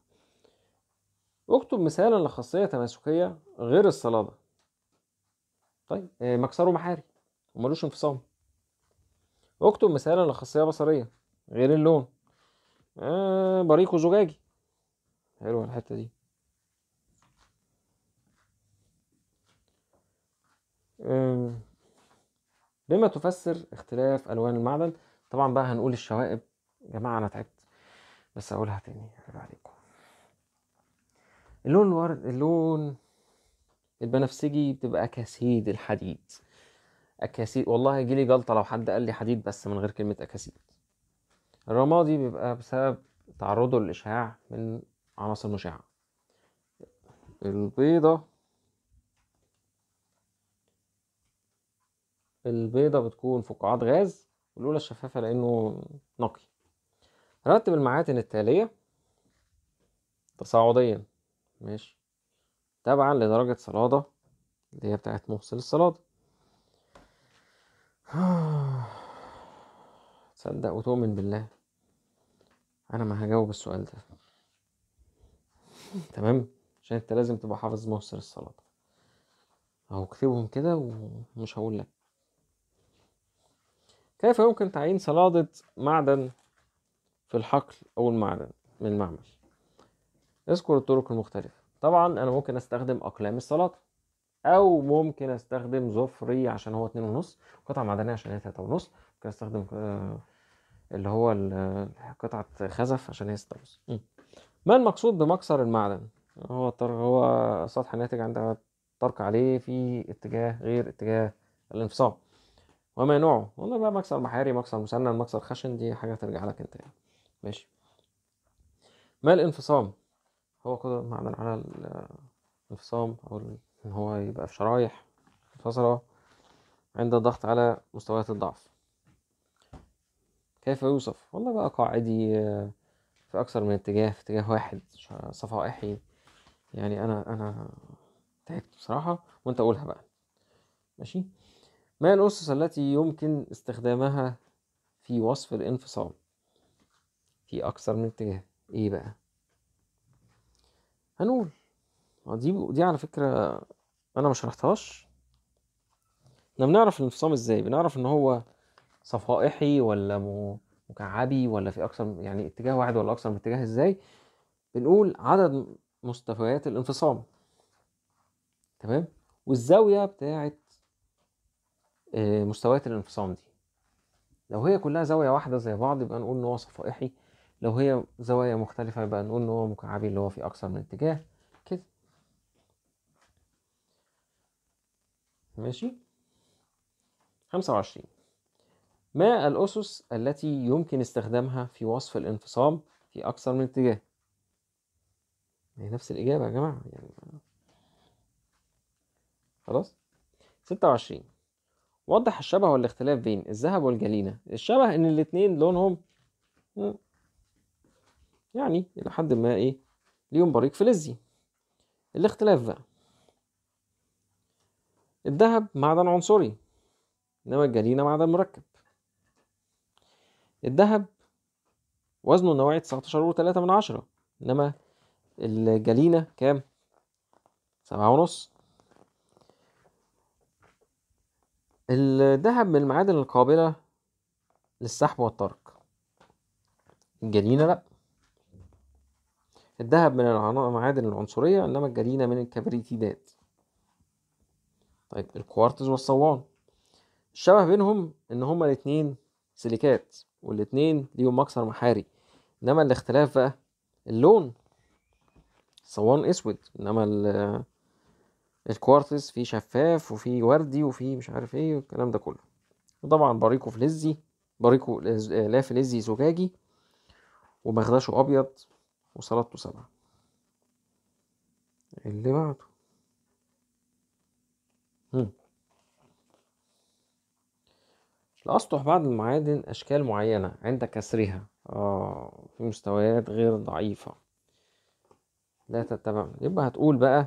اكتب مثالا لخاصيه تماسكيه غير الصلاده طيب آه، مكسره محاري وملوش انفصام اكتب مثالا لخاصيه بصريه غير اللون آه بريقه زجاجي حلوة الحتة دي آه، بما تفسر اختلاف ألوان المعدن طبعا بقى هنقول الشوائب يا جماعة أنا تعبت بس أقولها تاني عليكم اللون الورد اللون البنفسجي بتبقى أكاسيد الحديد أكاسيد والله يجيلي جلطة لو حد قال لي حديد بس من غير كلمة أكاسيد الرمادي بيبقى بسبب تعرضه للإشعاع من عناصر مشعة البيضة البيضة بتكون فقاعات غاز والأولى الشفافة لأنه نقي رتب المعادن التالية تصاعديا ماشي تبعا لدرجة صلادة اللي هي بتاعت مفصل الصلادة تصدق وتؤمن بالله انا ما هجاوب السؤال ده تمام عشان انت لازم تبقى حافظ مصر الصلاة اهو اكتبهم كده ومش هقول لك كيف يمكن تعيين صلادة معدن في الحقل او المعدن من المعمل اذكر الطرق المختلفة طبعا انا ممكن استخدم اقلام الصلاة او ممكن استخدم زفري عشان هو اتنين ونص قطعة معدنية عشان هي تلاتة ونص ممكن استخدم آه، اللي هو قطعة خزف عشان هي ستارز ما المقصود بمكسر المعدن هو طر... هو سطح الناتج عند الطرق عليه في اتجاه غير اتجاه الانفصام وما نوعه والله بقى مكسر محاري مكسر مسنن مكسر خشن دي حاجة ترجع لك انت يعني ماشي ما الانفصام هو قدرة المعدن على الانفصام او ان هو يبقى في شرايح منفصلة عند الضغط على مستويات الضعف كيف يوصف والله بقى قاعدي آه، في أكثر من اتجاه في اتجاه واحد صفائحي يعني أنا أنا تعبت بصراحة وأنت قولها بقى ماشي ما الأسس التي يمكن استخدامها في وصف الانفصام في أكثر من اتجاه إيه بقى هنقول آه، دي دي على فكرة أنا ما شرحتهاش احنا بنعرف الانفصام ازاي بنعرف ان هو صفائحي ولا مكعبي ولا في اكثر يعني اتجاه واحد ولا اكثر من اتجاه ازاي بنقول عدد مستويات الانفصام تمام والزاويه بتاعه آه، مستويات الانفصام دي لو هي كلها زاويه واحده زي بعض يبقى نقول ان هو صفائحي لو هي زوايا مختلفه يبقى نقول ان هو مكعبي اللي هو في اكثر من اتجاه كده ماشي 25 ما الأسس التي يمكن استخدامها في وصف الانفصام في أكثر من اتجاه؟ هي نفس الإجابة يا جماعة يعني خلاص؟ 26 وضح الشبه والاختلاف بين الذهب والجلينة الشبه إن الاتنين لونهم يعني إلى حد ما إيه ليهم بريق فلزي الاختلاف بقى الذهب معدن عنصري إنما الجلينة معدن مركب الذهب وزنه نوعية 19 و من عشرة إنما الجلينة كام؟ سبعة ونص الذهب من المعادن القابلة للسحب والترك الجلينة لأ الذهب من المعادن العنصرية إنما الجلينة من الكبريتيدات طيب الكوارتز والصوان الشبه بينهم إن هما الاتنين سيليكات والاتنين ليهم مكسر محاري انما الاختلاف بقى اللون صوان اسود انما الكوارتز فيه شفاف وفيه وردي وفيه مش عارف ايه والكلام ده كله وطبعا بريكو فلزي بريكو لا فلزي زجاجي ومخدشه ابيض وسلطته سبعه اللي بعده الأسطح بعض المعادن أشكال معينة عند كسرها آه في مستويات غير ضعيفة لا تتبع يبقى هتقول بقى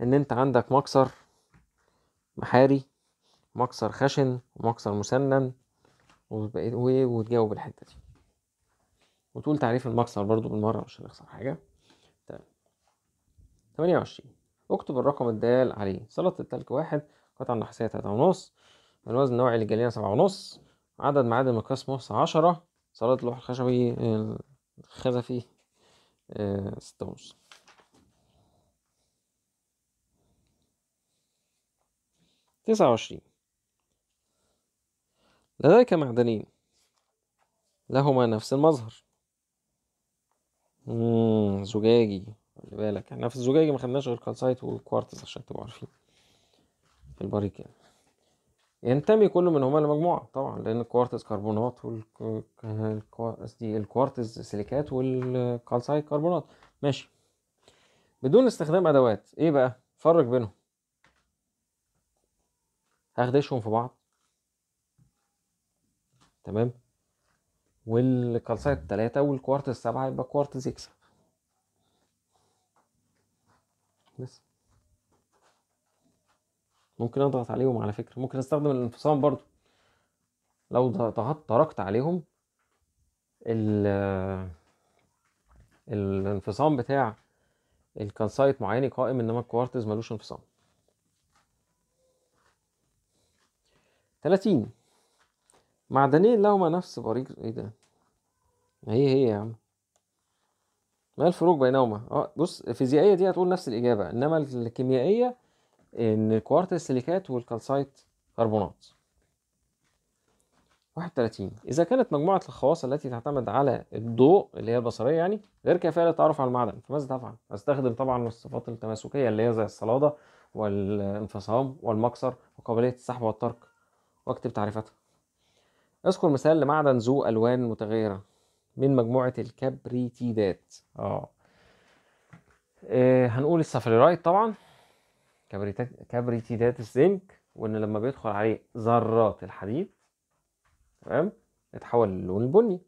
إن أنت عندك مكسر محاري مكسر خشن ومكسر مسنن وتجاوب الحتة دي وتقول تعريف المكسر برضو بالمرة مش هنخسر حاجة تمام طيب. تمانية وعشرين اكتب الرقم الدال عليه سلطة التلج واحد قطعة نحاسية تلاتة ونص الوزن النوعي للجالية سبعة ونص عدد معادن مقياس مص عشرة صلاة اللوح الخشبي الخزفي آه، ستة ونص تسعة وعشرين لديك معدنين لهما نفس المظهر مم. زجاجي خلي بالك احنا في يعني الزجاجي ما خدناش غير كالسايت والكوارتز عشان تبقوا عارفين في يعني ينتمي كل منهما لمجموعة طبعا لأن الكوارتز كربونات دي الكوارتز سيليكات والكالسايت كربونات ماشي بدون استخدام أدوات إيه بقى؟ فرق بينهم هاخدشهم في بعض تمام والكالسايت تلاتة والكوارتز سبعة يبقى كوارتز يكسب بس ممكن اضغط عليهم على فكرة ممكن استخدم الانفصام برضو لو تركت عليهم الانفصام بتاع الكالسايت معيني قائم انما الكوارتز ملوش انفصام 30 معدنين لهما نفس بريق ايه ده هي هي يا عم ما الفروق بينهما اه بص الفيزيائيه دي هتقول نفس الاجابه انما الكيميائيه ان كوارت السيليكات والكالسايت كربونات 31 اذا كانت مجموعه الخواص التي تعتمد على الضوء اللي هي البصريه يعني غير كافيه للتعرف على المعدن فماذا تفعل استخدم طبعا الصفات التماسكيه اللي هي زي الصلاده والانفصام والمكسر وقابليه السحب والترك واكتب تعريفاتها اذكر مثال لمعدن ذو الوان متغيره من مجموعه الكبريتيدات آه. اه هنقول السفليرايت طبعا كبريتيدات الزنك وان لما بيدخل عليه ذرات الحديد تمام اتحول للون البني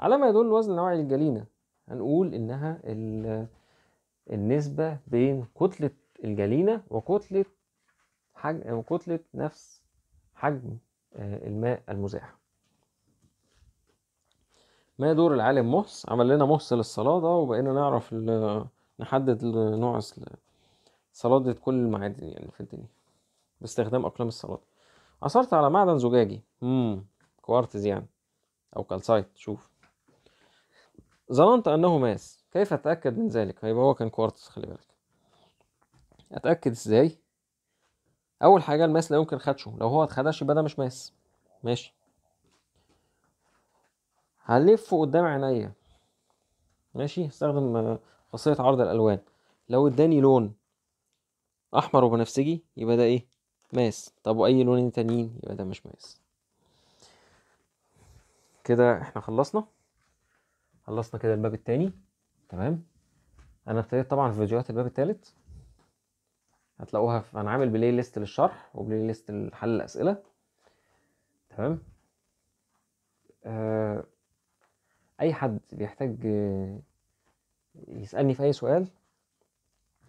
على ما يدل وزن نوع الجلينه هنقول انها النسبه بين كتله الجلينه وكتله حجم وكتله نفس حجم آه، الماء المزاح ما دور العالم مهس عمل لنا مهس للصلاه ده وبقينا نعرف نحدد نوع صلادة كل المعادن يعني في الدنيا باستخدام أقلام الصلادة عثرت على معدن زجاجي امم كوارتز يعني أو كالسايت شوف ظننت أنه ماس كيف أتأكد من ذلك؟ هيبقى هو كان كوارتز خلي بالك أتأكد إزاي؟ أول حاجة الماس لا يمكن خدشه لو هو اتخدش يبقى ده مش ماس ماشي هلفه قدام عينيا ماشي استخدم آه، خاصية عرض الألوان لو اداني لون احمر وبنفسجي يبقى ده ايه ماس طب واي لونين تانيين يبقى ده مش ماس كده احنا خلصنا خلصنا كده الباب التاني تمام انا ابتديت طبعا في فيديوهات الباب التالت هتلاقوها في انا عامل بلاي ليست للشرح وبلاي ليست لحل الاسئله تمام آه، اي حد بيحتاج يسالني في اي سؤال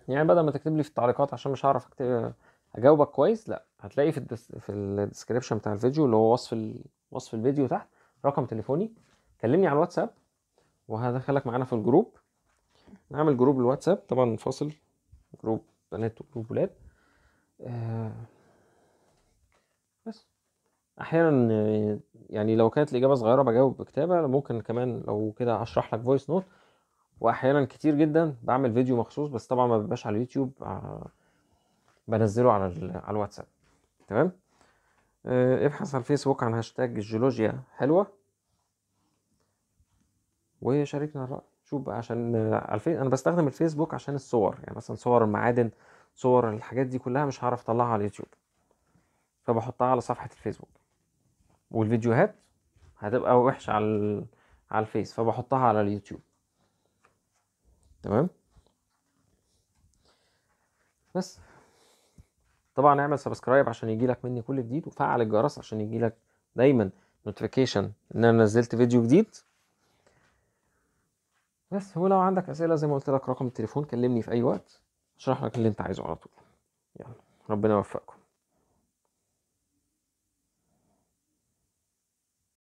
يعني بدل ما تكتب لي في التعليقات عشان مش هعرف اكتب اجاوبك كويس لا هتلاقي في الدس... في الديسكريبشن بتاع الفيديو اللي هو وصف ال... وصف الفيديو تحت رقم تليفوني كلمني على الواتساب وهدخلك معانا في الجروب نعمل جروب الواتساب طبعا فاصل جروب بنات وجروب ولاد آه بس احيانا يعني لو كانت الاجابه صغيره بجاوب بكتابه ممكن كمان لو كده اشرح لك فويس نوت واحيانا كتير جدا بعمل فيديو مخصوص بس طبعا ما بيبقاش على اليوتيوب آه، بنزله على على الواتساب تمام آه، ابحث على الفيسبوك عن هاشتاج الجيولوجيا حلوه وشاركنا الراي شوف بقى عشان آه، الفين انا بستخدم الفيسبوك عشان الصور يعني مثلا صور المعادن صور الحاجات دي كلها مش هعرف اطلعها على اليوتيوب فبحطها على صفحه الفيسبوك والفيديوهات هتبقى وحشه على على الفيس فبحطها على اليوتيوب تمام بس طبعا اعمل سبسكرايب عشان يجيلك مني كل جديد وفعل الجرس عشان يجيلك دايما نوتيفيكيشن ان انا نزلت فيديو جديد بس ولو عندك اسئله زي ما قلت لك رقم التليفون كلمني في اي وقت اشرح لك اللي انت عايزه على طول يلا ربنا يوفقكم